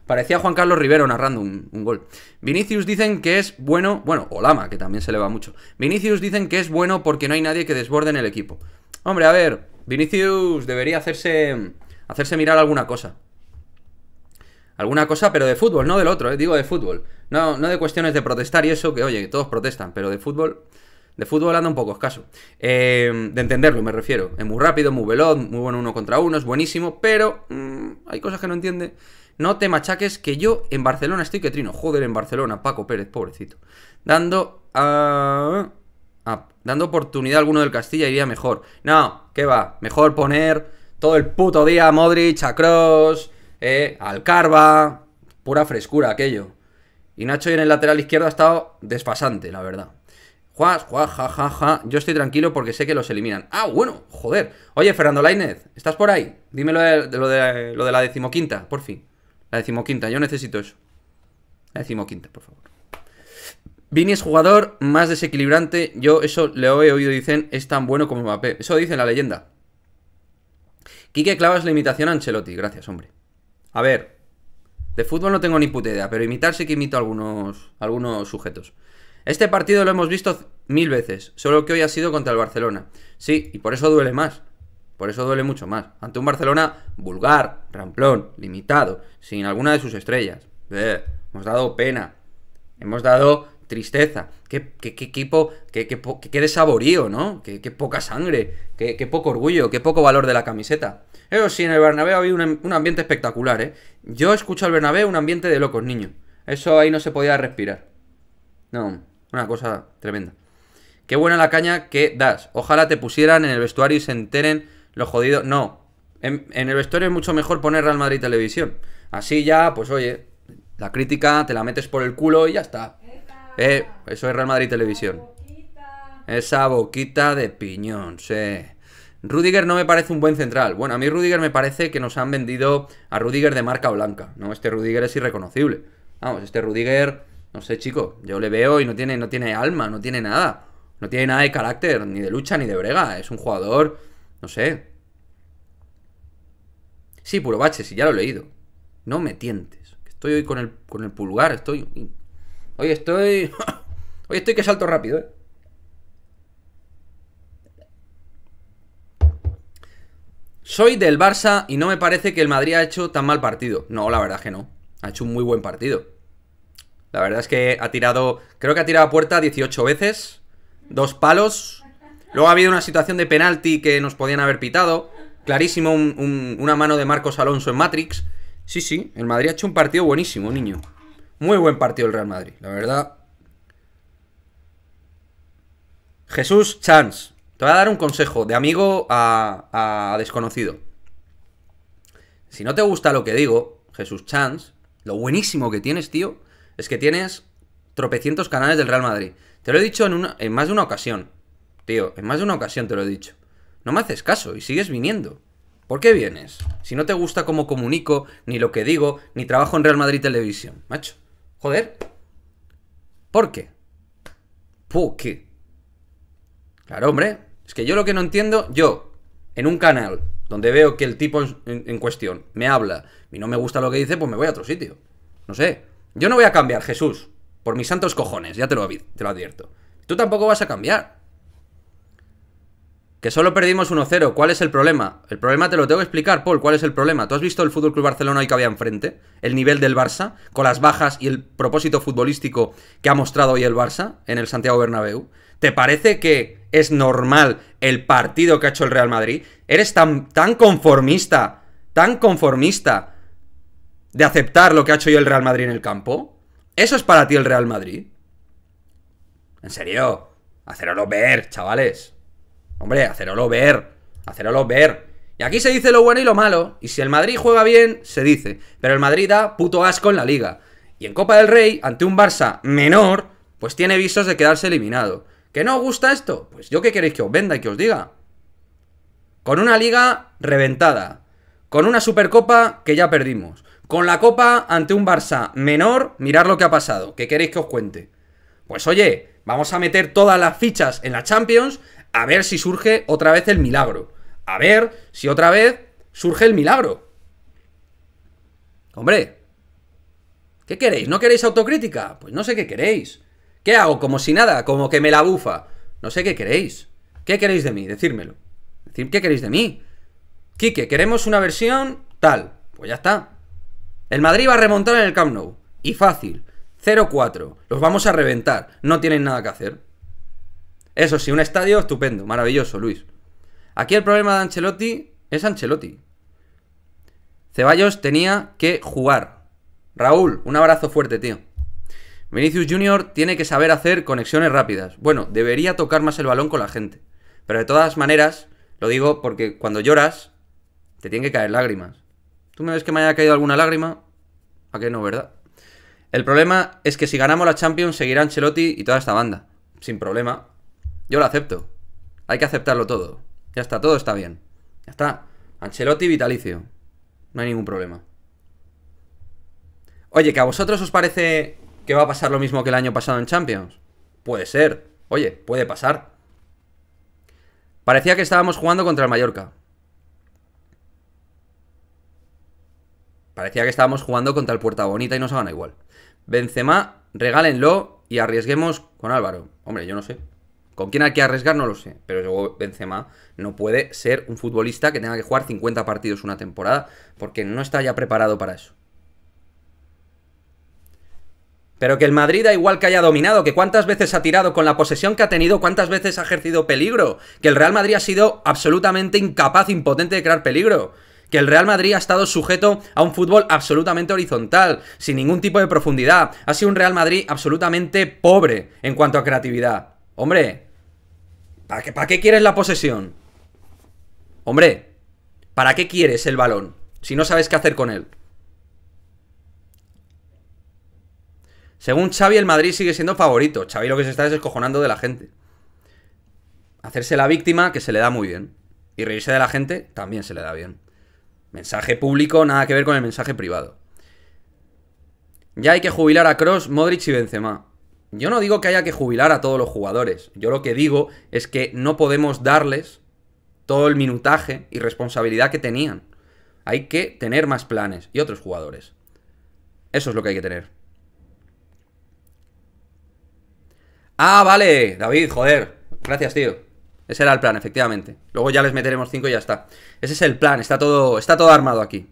Parecía Juan Carlos Rivero narrando un, gol. Vinicius dicen que es bueno. Bueno, Olama, que también se le va mucho. Vinicius dicen que es bueno porque no hay nadie que desborde en el equipo. Hombre, a ver. Vinicius debería hacerse. hacerse mirar alguna cosa alguna cosa, pero de fútbol, no del otro, eh, digo de fútbol. No, no de cuestiones de protestar y eso, que oye, todos protestan, pero de fútbol, de fútbol anda un poco escaso. Em, de entenderlo, me refiero. Es muy rápido, muy veloz, muy bueno uno contra uno, es buenísimo, pero mm, hay cosas que no entiende. No te machaques que yo en Barcelona estoy que trino. Joder, en Barcelona, Paco Pérez, pobrecito. Dando a... Ah, ah, dando oportunidad a alguno del Castilla iría mejor. No, qué va. Mejor poner todo el puto día a Modric, a cross eh, Alcarba, pura frescura aquello. Y Nacho en el lateral izquierdo ha estado desfasante, la verdad. Juas, juas, ja, ja, ja. Yo estoy tranquilo porque sé que los eliminan. Ah, bueno, joder. Oye, Fernando Lainez, ¿estás por ahí? Dime lo de, lo, de la decimoquinta, por fin. La decimoquinta, yo necesito eso. La decimoquinta, por favor. Vini es jugador más desequilibrante. Yo eso le he oído, dicen, es tan bueno como Mbappé. Eso dice la leyenda. Quique clavas la imitación a Ancelotti. Gracias, hombre. A ver, de fútbol no tengo ni puta idea, pero imitar sí que imito algunos, algunos sujetos. Este partido lo hemos visto mil veces, solo que hoy ha sido contra el Barcelona. Sí, y por eso duele más. Por eso duele mucho más. Ante un Barcelona vulgar, ramplón, limitado, sin alguna de sus estrellas. hemos dado pena. Hemos dado tristeza, qué, equipo, qué, qué, desaborío, ¿no? Qué, poca sangre, qué, poco orgullo, qué poco valor de la camiseta. Eso sí, en el Bernabéu había un, un ambiente espectacular, ¿eh? Yo escucho al Bernabéu un ambiente de locos, niño. Eso ahí no se podía respirar. No, una cosa tremenda. Qué buena la caña que das. Ojalá te pusieran en el vestuario y se enteren lo jodido. No, en, en, el vestuario es mucho mejor poner Real Madrid Televisión. Así ya, pues oye, la crítica te la metes por el culo y ya está. Eh, eso es Real Madrid Televisión. Esa boquita de piñón, sí. Rudiger no me parece un buen central. Bueno, a mí Rudiger me parece que nos han vendido a Rudiger de marca blanca. No, este Rudiger es irreconocible. Vamos, este Rudiger, no sé, chico, yo le veo y no tiene, no tiene alma, no tiene nada. No tiene nada de carácter, ni de lucha, ni de brega. Es un jugador, no sé. Sí, puro bache, sí, ya lo he leído. No me tientes. Estoy hoy con el, con el pulgar, estoy Hoy estoy... Hoy estoy que salto rápido, ¿eh? Soy del Barça y no me parece que el Madrid ha hecho tan mal partido. No, la verdad es que no. Ha hecho un muy buen partido. La verdad es que ha tirado... Creo que ha tirado a puerta 18 veces. Dos palos. Luego ha habido una situación de penalti que nos podían haber pitado. Clarísimo una mano de Marcos Alonso en Matrix. Sí, sí, el Madrid ha hecho un partido buenísimo, niño. Muy buen partido el Real Madrid, la verdad. Jesús Chance. Te voy a dar un consejo de amigo a, a desconocido. Si no te gusta lo que digo, Jesús Chance, lo buenísimo que tienes, tío, es que tienes tropecientos canales del Real Madrid. Te lo he dicho en, en más de una ocasión. Tío, en más de una ocasión te lo he dicho. No me haces caso y sigues viniendo. ¿Por qué vienes? Si no te gusta cómo comunico, ni lo que digo, ni trabajo en Real Madrid Televisión, macho. Joder. ¿Por qué? ¿Por qué? Claro, hombre. Es que yo lo que no entiendo, yo, en un canal donde veo que el tipo en, cuestión me habla y no me gusta lo que dice, pues me voy a otro sitio. No sé. Yo no voy a cambiar, Jesús. Por mis santos cojones, ya te lo, te lo advierto. Tú tampoco vas a cambiar. Que solo perdimos 1-0. ¿Cuál es el problema? El problema te lo tengo que explicar, Paul. ¿Cuál es el problema? ¿Tú has visto el Fútbol Club Barcelona hoy que había enfrente? El nivel del Barça, con las bajas y el propósito futbolístico que ha mostrado hoy el Barça en el Santiago Bernabéu. ¿Te parece que es normal el partido que ha hecho el Real Madrid? Eres tan, tan conformista, tan conformista de aceptar lo que ha hecho hoy el Real Madrid en el campo. ¿Eso es para ti el Real Madrid? ¿En serio? Hacerlo ver, chavales. Hombre, hacerlo ver. hacerlo ver. Y aquí se dice lo bueno y lo malo. Y si el Madrid juega bien, se dice. Pero el Madrid da puto asco en la liga. Y en Copa del Rey, ante un Barça menor, pues tiene visos de quedarse eliminado. ¿Que no os gusta esto? Pues yo qué queréis que os venda y que os diga. Con una liga reventada. Con una supercopa que ya perdimos. Con la copa ante un Barça menor, mirad lo que ha pasado. ¿Qué queréis que os cuente? Pues oye, vamos a meter todas las fichas en la Champions a ver si surge otra vez el milagro. A ver si otra vez surge el milagro. Hombre, ¿qué queréis? ¿No queréis autocrítica? Pues no sé qué queréis. ¿Qué hago? Como si nada, como que me la bufa. No sé qué queréis. ¿Qué queréis de mí? Decírmelo. Decir, ¿qué queréis de mí? Quique, queremos una versión tal. Pues ya está. El Madrid va a remontar en el Camp Nou. Y fácil. 0-4. Los vamos a reventar. No tienen nada que hacer. Eso sí, un estadio estupendo, maravilloso, Luis. Aquí el problema de Ancelotti es Ancelotti. Ceballos tenía que jugar. Raúl, un abrazo fuerte, tío. Vinicius Junior tiene que saber hacer conexiones rápidas. Bueno, debería tocar más el balón con la gente. Pero de todas maneras, lo digo porque cuando lloras, te tienen que caer lágrimas. ¿Tú me ves que me haya caído alguna lágrima? ¿A qué no, verdad? El problema es que si ganamos la Champions seguirá Ancelotti y toda esta banda. Sin problema. Yo lo acepto. Hay que aceptarlo todo. Ya está, todo está bien. Ya está. Ancelotti vitalicio. No hay ningún problema. Oye, ¿que a vosotros os parece que va a pasar lo mismo que el año pasado en Champions? Puede ser. Oye, puede pasar. Parecía que estábamos jugando contra el Mallorca. Parecía que estábamos jugando contra el Puerta Bonita y nos gana igual. Benzema, regálenlo y arriesguemos con Álvaro. Hombre, yo no sé. ¿Con quién hay que arriesgar? No lo sé. Pero luego Benzema no puede ser un futbolista que tenga que jugar 50 partidos una temporada porque no está ya preparado para eso. Pero que el Madrid da igual que haya dominado, que cuántas veces ha tirado con la posesión que ha tenido, cuántas veces ha ejercido peligro, que el Real Madrid ha sido absolutamente incapaz, impotente de crear peligro, que el Real Madrid ha estado sujeto a un fútbol absolutamente horizontal, sin ningún tipo de profundidad, ha sido un Real Madrid absolutamente pobre en cuanto a creatividad. Hombre, ¿Para qué, quieres la posesión? Hombre, ¿para qué quieres el balón si no sabes qué hacer con él? Según Xavi, el Madrid sigue siendo favorito. Xavi lo que se está descojonando de la gente. Hacerse la víctima, que se le da muy bien. Y reírse de la gente, también se le da bien. Mensaje público, nada que ver con el mensaje privado. Ya hay que jubilar a Cross, Modric y Benzema. Yo no digo que haya que jubilar a todos los jugadores. Yo lo que digo es que no podemos darles todo el minutaje y responsabilidad que tenían. Hay que tener más planes y otros jugadores. Eso es lo que hay que tener. Ah, vale, David, joder. Gracias, tío. Ese era el plan, efectivamente. Luego ya les meteremos cinco y ya está. Ese es el plan, está todo, está todo armado aquí.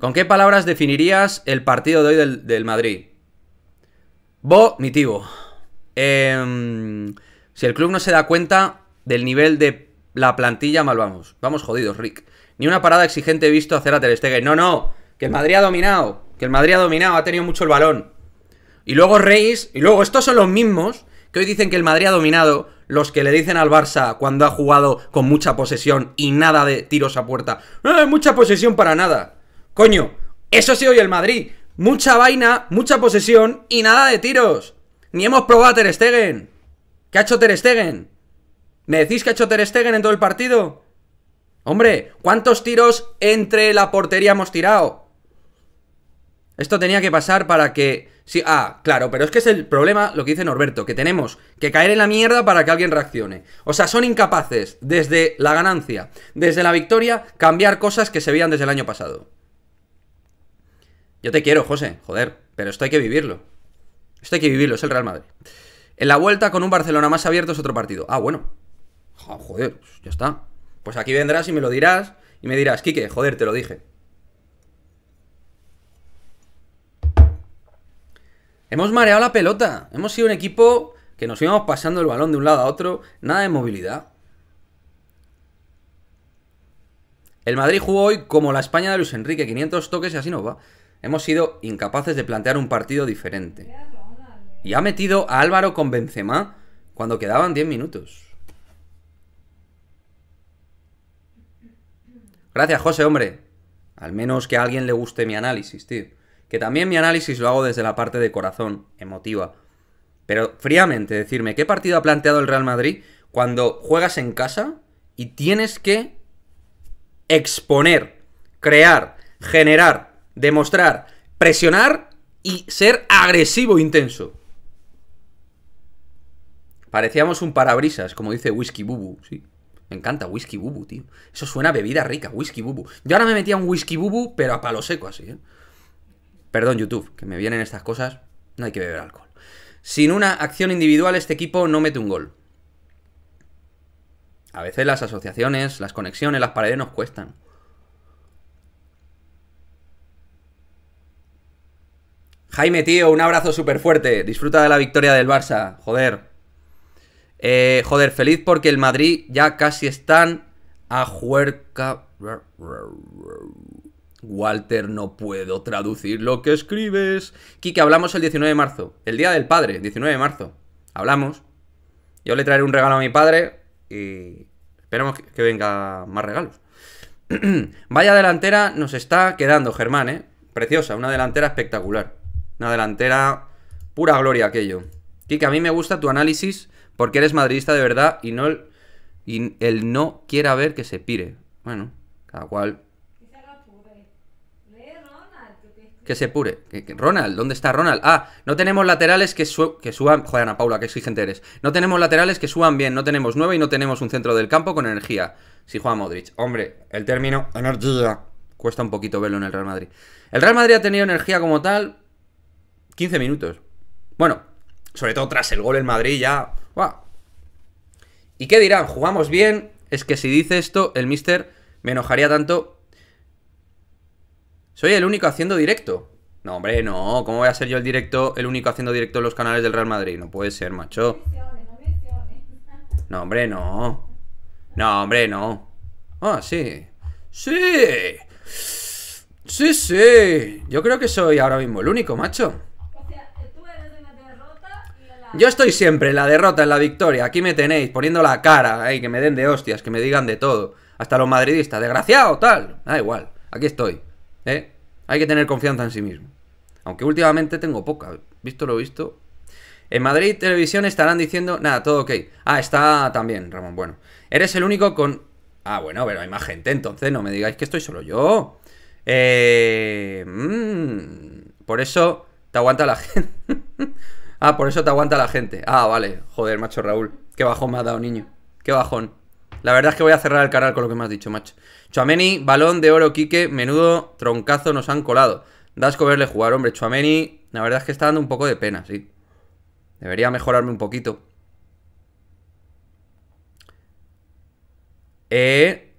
¿Con qué palabras definirías el partido de hoy del Madrid? mi tío, em, si el club no se da cuenta del nivel de la plantilla, mal vamos. Vamos jodidos, Rick. Ni una parada exigente he visto hacer a Ter No, no. Que el Madrid ha dominado. Que el Madrid ha dominado. Ha tenido mucho el balón. Y luego Reyes, Y luego estos son los mismos que hoy dicen que el Madrid ha dominado. Los que le dicen al Barça cuando ha jugado con mucha posesión y nada de tiros a puerta. hay eh, mucha posesión para nada. Coño. Eso sí hoy el Madrid mucha vaina, mucha posesión y nada de tiros. Ni hemos probado a Ter Stegen. ¿Qué ha hecho Ter Stegen? ¿Me decís que ha hecho Ter Stegen en todo el partido? Hombre, ¿cuántos tiros entre la portería hemos tirado? Esto tenía que pasar para que... Sí, ah, claro, pero es que es el problema, lo que dice Norberto, que tenemos que caer en la mierda para que alguien reaccione. O sea, son incapaces, desde la ganancia, desde la victoria, cambiar cosas que se veían desde el año pasado. Yo te quiero, José, joder, pero esto hay que vivirlo. Esto hay que vivirlo, es el Real Madrid. En la vuelta con un Barcelona más abierto es otro partido. Ah, bueno. joder, ya está. Pues aquí vendrás y me lo dirás y me dirás, Quique, joder, te lo dije. Hemos mareado la pelota. Hemos sido un equipo que nos íbamos pasando el balón de un lado a otro. Nada de movilidad. El Madrid jugó hoy como la España de Luis Enrique. 500 toques y así nos va. Hemos sido incapaces de plantear un partido diferente. Y ha metido a Álvaro con Benzema cuando quedaban 10 minutos. Gracias, José, hombre. Al menos que a alguien le guste mi análisis, tío. Que también mi análisis lo hago desde la parte de corazón, emotiva. Pero fríamente decirme, ¿qué partido ha planteado el Real Madrid cuando juegas en casa y tienes que exponer, crear, generar demostrar, presionar y ser agresivo intenso. Parecíamos un parabrisas, como dice Whisky Bubu, sí. Me encanta Whisky Bubu, tío. Eso suena a bebida rica, Whisky Bubu. Yo ahora me metía un Whisky Bubu, pero a palo seco así, ¿eh? Perdón, YouTube, que me vienen estas cosas. No hay que beber alcohol. Sin una acción individual, este equipo no mete un gol. A veces las asociaciones, las conexiones, las paredes nos cuestan. Jaime, tío, un abrazo súper fuerte. Disfruta de la victoria del Barça. Joder. Eh, joder, feliz porque el Madrid ya casi están a juerca. Walter, no puedo traducir lo que escribes. Kike, hablamos el 19 de marzo. El día del padre, 19 de marzo. Hablamos. Yo le traeré un regalo a mi padre y esperemos que venga más regalos. Vaya delantera nos está quedando, Germán, ¿eh? Preciosa, una delantera espectacular. Una delantera pura gloria aquello. Kike, a mí me gusta tu análisis porque eres madridista de verdad y no el, no quiera ver que se pire. Bueno, cada cual. Que se pure. Que, que, Ronald, ¿dónde está Ronald? Ah, no tenemos laterales que, que suban. Joder, Ana Paula, qué exigente eres. No tenemos laterales que suban bien. No tenemos nueve y no tenemos un centro del campo con energía. Si juega Modric. Hombre, el término energía. Cuesta un poquito verlo en el Real Madrid. El Real Madrid ha tenido energía como tal 15 minutos. Bueno, sobre todo tras el gol en Madrid ya... ¿Y qué dirán? ¿Jugamos bien? Es que si dice esto, el mister me enojaría tanto. Soy el único haciendo directo. No, hombre, no. ¿Cómo voy a ser yo el directo, el único haciendo directo en los canales del Real Madrid? No puede ser, macho. No, hombre, no. No, hombre, no. Ah, sí. Sí. Sí, sí. Yo creo que soy ahora mismo el único, macho. Yo estoy siempre en la derrota, en la victoria. Aquí me tenéis, poniendo la cara. ahí, que me den de hostias, que me digan de todo. Hasta los madridistas. Desgraciado, tal. Da igual. Aquí estoy. ¿eh? Hay que tener confianza en sí mismo. Aunque últimamente tengo poca. Visto lo visto. En Madrid Televisión estarán diciendo... Nada, todo ok. Ah, está también, Ramón. Bueno. Eres el único con... Ah, bueno, pero hay más gente, entonces no me digáis que estoy solo yo. Eh... Mm, por eso te aguanta la gente. Ah, por eso te aguanta la gente. Ah, vale. Joder, macho Raúl. Qué bajón me ha dado, niño. Qué bajón. La verdad es que voy a cerrar el canal con lo que me has dicho, macho. Chuameni, balón de oro, Quique. Menudo troncazo nos han colado. Dasco verle jugar, hombre. Chuameni, la verdad es que está dando un poco de pena, sí. Debería mejorarme un poquito. Eh,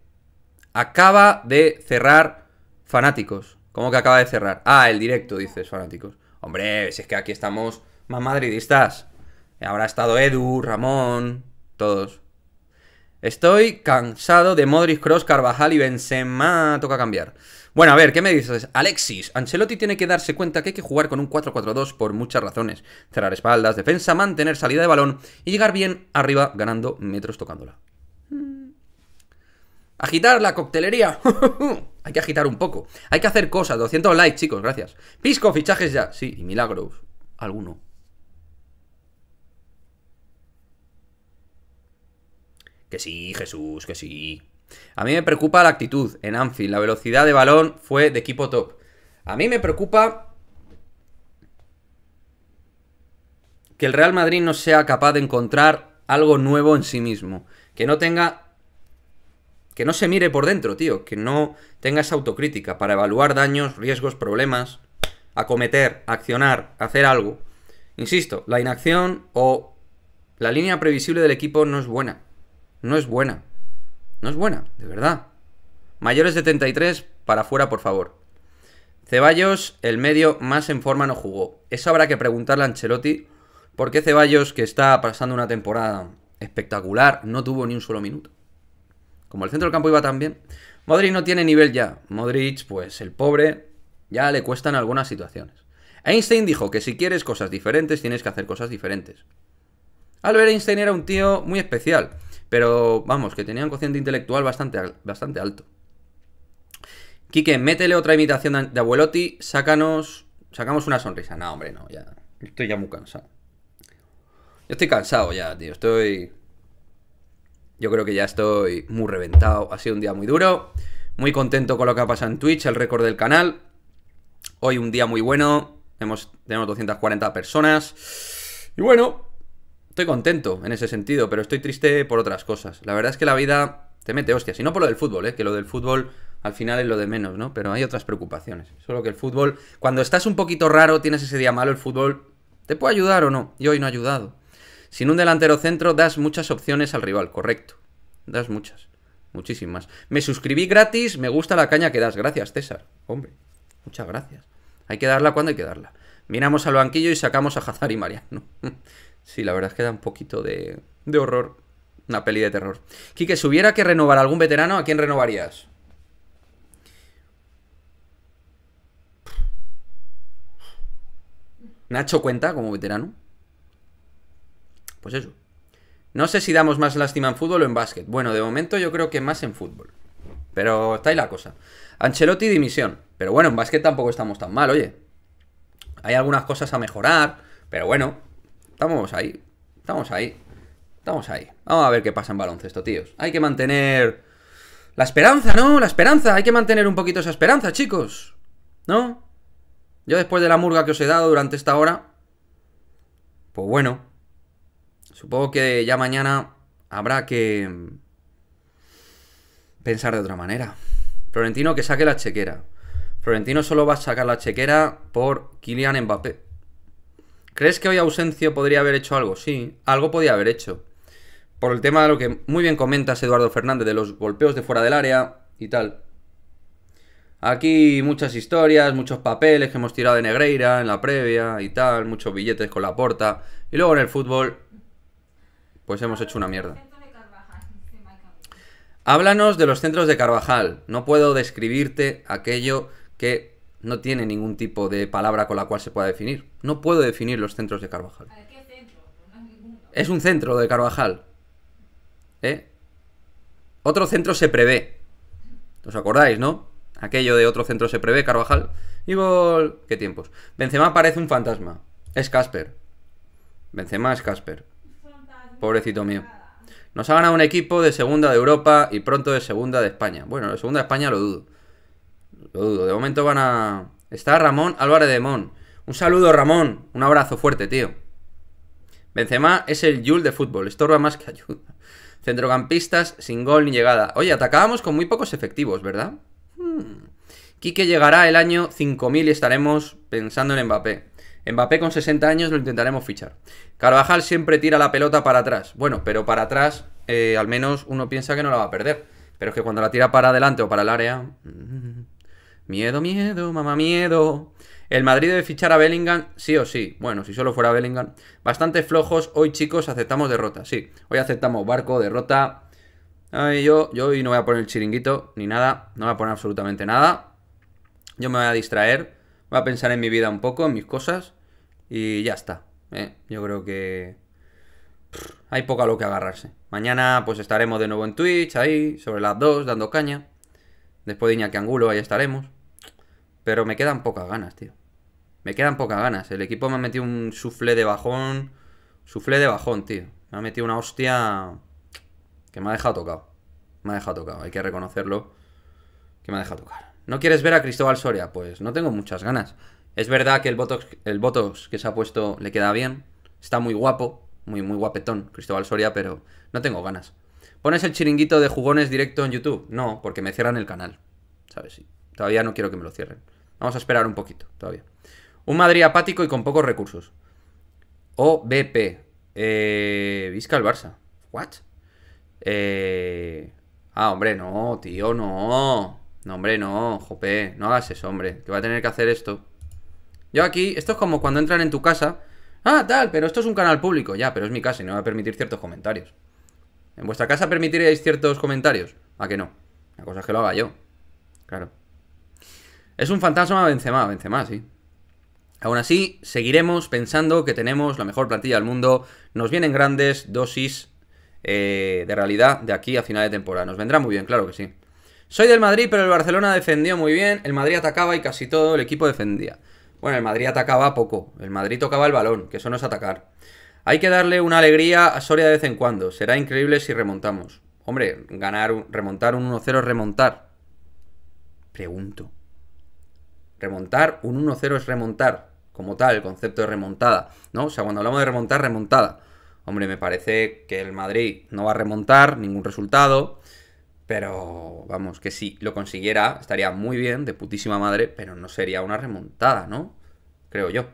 acaba de cerrar fanáticos. ¿Cómo que acaba de cerrar? Ah, el directo, dices, fanáticos. Hombre, si es que aquí estamos más estás. Habrá estado Edu, Ramón, todos. Estoy cansado de Modric, Cross, Carvajal y Benzema. Toca cambiar. Bueno, a ver, ¿qué me dices? Alexis, Ancelotti tiene que darse cuenta que hay que jugar con un 4-4-2 por muchas razones. Cerrar espaldas, defensa, mantener salida de balón y llegar bien arriba ganando metros tocándola. Hmm. Agitar la coctelería. hay que agitar un poco. Hay que hacer cosas. 200 likes, chicos, gracias. Pisco, fichajes ya. Sí, y milagros. Alguno. Que sí, Jesús, que sí. A mí me preocupa la actitud en Anfield. La velocidad de balón fue de equipo top. A mí me preocupa que el Real Madrid no sea capaz de encontrar algo nuevo en sí mismo. Que no tenga... Que no se mire por dentro, tío. Que no tenga esa autocrítica para evaluar daños, riesgos, problemas. Acometer, accionar, hacer algo. Insisto, la inacción o la línea previsible del equipo no es buena no es buena. No es buena, de verdad. Mayores de 33, para afuera, por favor. Ceballos, el medio más en forma, no jugó. Eso habrá que preguntarle a Ancelotti. ¿Por qué Ceballos, que está pasando una temporada espectacular, no tuvo ni un solo minuto? Como el centro del campo iba tan bien. Modric no tiene nivel ya. Modric, pues el pobre, ya le cuestan algunas situaciones. Einstein dijo que si quieres cosas diferentes, tienes que hacer cosas diferentes. Albert Einstein era un tío muy especial. Pero vamos, que tenía un cociente intelectual bastante, bastante alto. Quique, métele otra imitación de Abuelotti, sácanos, sacamos una sonrisa. No, hombre, no, ya. Estoy ya muy cansado. Yo estoy cansado ya, tío. Estoy. Yo creo que ya estoy muy reventado. Ha sido un día muy duro. Muy contento con lo que ha pasado en Twitch, el récord del canal. Hoy un día muy bueno. Hemos, tenemos 240 personas. Y bueno, Estoy contento en ese sentido, pero estoy triste por otras cosas. La verdad es que la vida te mete hostias, y no por lo del fútbol, eh, que lo del fútbol al final es lo de menos, ¿no? Pero hay otras preocupaciones. Solo que el fútbol, cuando estás un poquito raro, tienes ese día malo, el fútbol te puede ayudar o no, y hoy no ha ayudado. Sin un delantero centro das muchas opciones al rival, correcto. Das muchas, muchísimas. Me suscribí gratis, me gusta la caña que das. Gracias, César. Hombre, muchas gracias. Hay que darla cuando hay que darla. Miramos al banquillo y sacamos a Hazard y Mariano. Sí, la verdad es que da un poquito de, de horror. Una peli de terror. Quique, si hubiera que renovar algún veterano, ¿a quién renovarías? Nacho cuenta como veterano. Pues eso. No sé si damos más lástima en fútbol o en básquet. Bueno, de momento yo creo que más en fútbol. Pero está ahí la cosa. Ancelotti dimisión. Pero bueno, en básquet tampoco estamos tan mal, oye. Hay algunas cosas a mejorar, pero bueno, Estamos ahí. Estamos ahí. Estamos ahí. Vamos a ver qué pasa en baloncesto, tíos. Hay que mantener... La esperanza, ¿no? La esperanza. Hay que mantener un poquito esa esperanza, chicos. ¿No? Yo después de la murga que os he dado durante esta hora... Pues bueno. Supongo que ya mañana habrá que... Pensar de otra manera. Florentino que saque la chequera. Florentino solo va a sacar la chequera por Kylian Mbappé. ¿Crees que hoy Ausencio podría haber hecho algo? Sí, algo podía haber hecho. Por el tema de lo que muy bien comentas, Eduardo Fernández, de los golpeos de fuera del área y tal. Aquí muchas historias, muchos papeles que hemos tirado de Negreira en la previa y tal, muchos billetes con la porta. Y luego en el fútbol, pues hemos hecho una mierda. Háblanos de los centros de Carvajal. No puedo describirte aquello que no tiene ningún tipo de palabra con la cual se pueda definir. No puedo definir los centros de Carvajal. ¿Qué centro? es un centro de Carvajal. ¿Eh? Otro centro se prevé. ¿Os acordáis, no? Aquello de otro centro se prevé, Carvajal. Y ¿Qué tiempos? Benzema parece un fantasma. Es Casper. Benzema es Casper. Pobrecito mío. Nos ha ganado un equipo de segunda de Europa y pronto de segunda de España. Bueno, de segunda de España lo dudo. Lo dudo. De momento van a. Está Ramón Álvarez de Mon. Un saludo, Ramón. Un abrazo fuerte, tío. Benzema es el Yul de fútbol. Estorba más que ayuda. Centrocampistas sin gol ni llegada. Oye, atacábamos con muy pocos efectivos, ¿verdad? Kike hmm. Quique llegará el año 5000 y estaremos pensando en Mbappé. Mbappé con 60 años lo intentaremos fichar. Carvajal siempre tira la pelota para atrás. Bueno, pero para atrás eh, al menos uno piensa que no la va a perder. Pero es que cuando la tira para adelante o para el área... Mm, Miedo, miedo, mamá, miedo. El Madrid debe fichar a Bellingham, sí o sí. Bueno, si solo fuera Bellingham. Bastante flojos. Hoy, chicos, aceptamos derrota. Sí, hoy aceptamos barco, derrota. Ay, yo, yo hoy no voy a poner el chiringuito ni nada. No voy a poner absolutamente nada. Yo me voy a distraer. Voy a pensar en mi vida un poco, en mis cosas. Y ya está. ¿eh? Yo creo que. hay poco a lo que agarrarse. Mañana, pues estaremos de nuevo en Twitch, ahí, sobre las 2, dando caña. Después de Iñaki Angulo, ahí estaremos. Pero me quedan pocas ganas, tío. Me quedan pocas ganas. El equipo me ha metido un sufle de bajón. Suflé de bajón, tío. Me ha metido una hostia que me ha dejado tocado. Me ha dejado tocado, hay que reconocerlo. Que me ha dejado tocar. ¿No quieres ver a Cristóbal Soria? Pues no tengo muchas ganas. Es verdad que el Botox, el botox que se ha puesto le queda bien. Está muy guapo, muy, muy guapetón Cristóbal Soria, pero no tengo ganas. ¿Pones el chiringuito de jugones directo en YouTube? No, porque me cierran el canal. ¿Sabes? Todavía no quiero que me lo cierren. Vamos a esperar un poquito todavía. Un Madrid apático y con pocos recursos. O Eh, Vizca al Barça. ¿What? Eh, ah, hombre, no, tío, no. No, hombre, no, jope. No hagas eso, hombre. Te va a tener que hacer esto. Yo aquí, esto es como cuando entran en tu casa. Ah, tal, pero esto es un canal público. Ya, pero es mi casa y no va a permitir ciertos comentarios. ¿En vuestra casa permitiríais ciertos comentarios? ¿A que no? La cosa es que lo haga yo. Claro. Es un fantasma Benzema, Benzema, sí. Aún así, seguiremos pensando que tenemos la mejor plantilla del mundo. Nos vienen grandes dosis eh, de realidad de aquí a final de temporada. Nos vendrá muy bien, claro que sí. Soy del Madrid, pero el Barcelona defendió muy bien. El Madrid atacaba y casi todo el equipo defendía. Bueno, el Madrid atacaba poco. El Madrid tocaba el balón, que eso no es atacar. Hay que darle una alegría a Soria de vez en cuando. Será increíble si remontamos. Hombre, ganar, remontar un 1-0 remontar. Pregunto. Remontar, un 1-0 es remontar, como tal, el concepto de remontada, ¿no? O sea, cuando hablamos de remontar, remontada. Hombre, me parece que el Madrid no va a remontar ningún resultado, pero vamos, que si lo consiguiera estaría muy bien, de putísima madre, pero no sería una remontada, ¿no? Creo yo.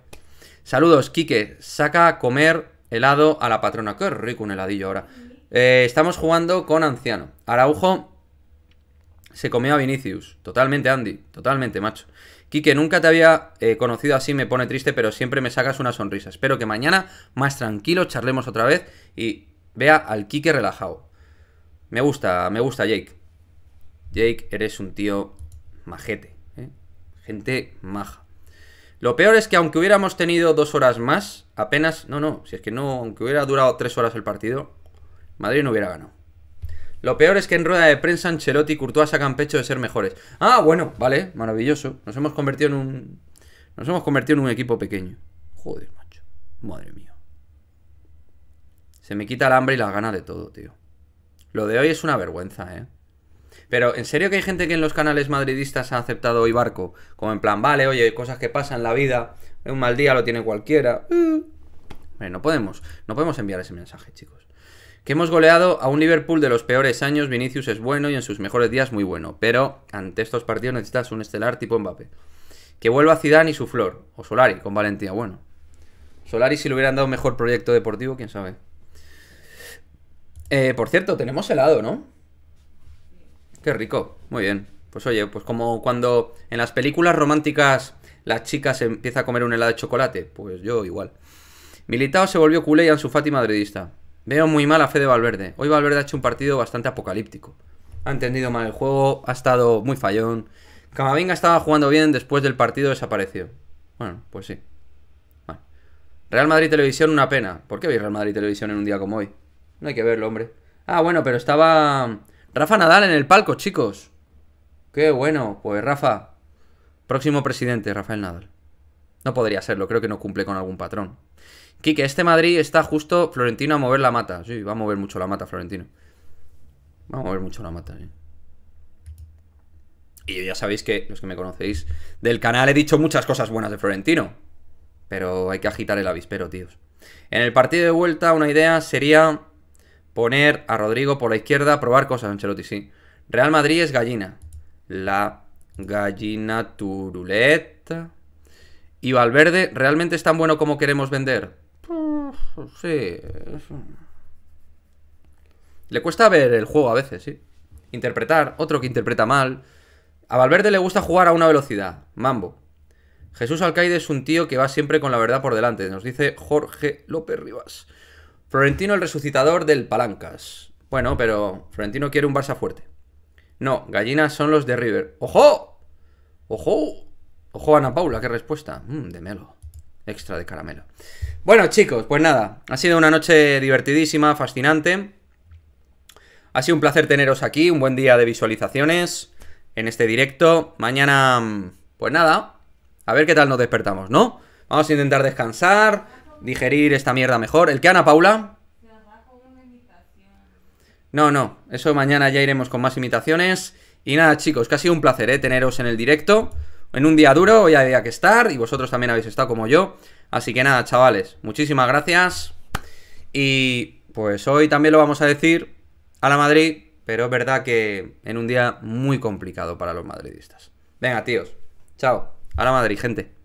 Saludos, Quique. Saca a comer helado a la patrona. Qué rico un heladillo ahora. Eh, estamos jugando con Anciano. Araujo se comió a Vinicius. Totalmente, Andy. Totalmente, macho. Quique, nunca te había eh, conocido así, me pone triste, pero siempre me sacas una sonrisa. Espero que mañana, más tranquilo, charlemos otra vez y vea al Quique relajado. Me gusta, me gusta, Jake. Jake, eres un tío majete. ¿eh? Gente maja. Lo peor es que aunque hubiéramos tenido dos horas más, apenas... No, no, si es que no, aunque hubiera durado tres horas el partido, Madrid no hubiera ganado. Lo peor es que en rueda de prensa Ancelotti y Courtois sacan pecho de ser mejores. Ah, bueno, vale, maravilloso. Nos hemos convertido en un... Nos hemos convertido en un equipo pequeño. Joder, macho. Madre mía. Se me quita el hambre y las ganas de todo, tío. Lo de hoy es una vergüenza, ¿eh? Pero, ¿en serio que hay gente que en los canales madridistas ha aceptado hoy barco? Como en plan, vale, oye, cosas que pasan en la vida. Un mal día lo tiene cualquiera. Uh. no podemos, no podemos enviar ese mensaje, chicos que hemos goleado a un Liverpool de los peores años, Vinicius es bueno y en sus mejores días muy bueno, pero ante estos partidos necesitas un estelar tipo Mbappé. Que vuelva Zidane y su flor, o Solari con valentía, bueno. Solari si le hubieran dado mejor proyecto deportivo, quién sabe. Eh, por cierto, tenemos helado, ¿no? Qué rico, muy bien. Pues oye, pues como cuando en las películas románticas las chicas empieza a comer un helado de chocolate, pues yo igual. Militao se volvió culé y su Fati madridista. Veo muy mal a de Valverde. Hoy Valverde ha hecho un partido bastante apocalíptico. Ha entendido mal el juego, ha estado muy fallón. Camavinga estaba jugando bien, después del partido desapareció. Bueno, pues sí. Real Madrid Televisión, una pena. ¿Por qué veis Real Madrid Televisión en un día como hoy? No hay que verlo, hombre. Ah, bueno, pero estaba mm, Rafa Nadal en el palco, chicos. Qué bueno, pues Rafa. Próximo presidente, Rafael Nadal. No podría serlo, creo que no cumple con algún patrón. Quique, este Madrid está justo Florentino a mover la mata. Sí, va a mover mucho la mata, Florentino. Va a mover mucho la mata, Y ya sabéis que, los que me conocéis del canal, he dicho muchas cosas buenas de Florentino. Pero hay que agitar el avispero, tíos. En el partido de vuelta, una idea sería poner a Rodrigo por la izquierda, probar cosas, Ancelotti, sí. Real Madrid es gallina. La gallina turuleta. ¿Y Valverde realmente es tan bueno como queremos vender? Sí. Le cuesta ver el juego a veces, sí. Interpretar, otro que interpreta mal. A Valverde le gusta jugar a una velocidad, mambo. Jesús Alcaide es un tío que va siempre con la verdad por delante, nos dice Jorge López Rivas. Florentino el resucitador del Palancas. Bueno, pero Florentino quiere un Barça fuerte. No, gallinas son los de River. ¡Ojo! ¡Ojo! Ana Paula, qué respuesta. Mmm, de melo. Extra de caramelo. Bueno, chicos, pues nada. Ha sido una noche divertidísima, fascinante. Ha sido un placer teneros aquí. Un buen día de visualizaciones en este directo. Mañana, mm, pues nada. A ver qué tal nos despertamos, ¿no? Vamos a intentar descansar, digerir esta mierda mejor. ¿El que Ana Paula? No, no, eso mañana ya iremos con más imitaciones. Y nada, chicos, que ha sido un placer ¿eh? teneros en el directo en un día duro, hoy había que estar y vosotros también habéis estado como yo. Así que nada, chavales, muchísimas gracias. Y pues hoy también lo vamos a decir a la Madrid, pero es verdad que en un día muy complicado para los madridistas. Venga, tíos, chao. A la Madrid, gente.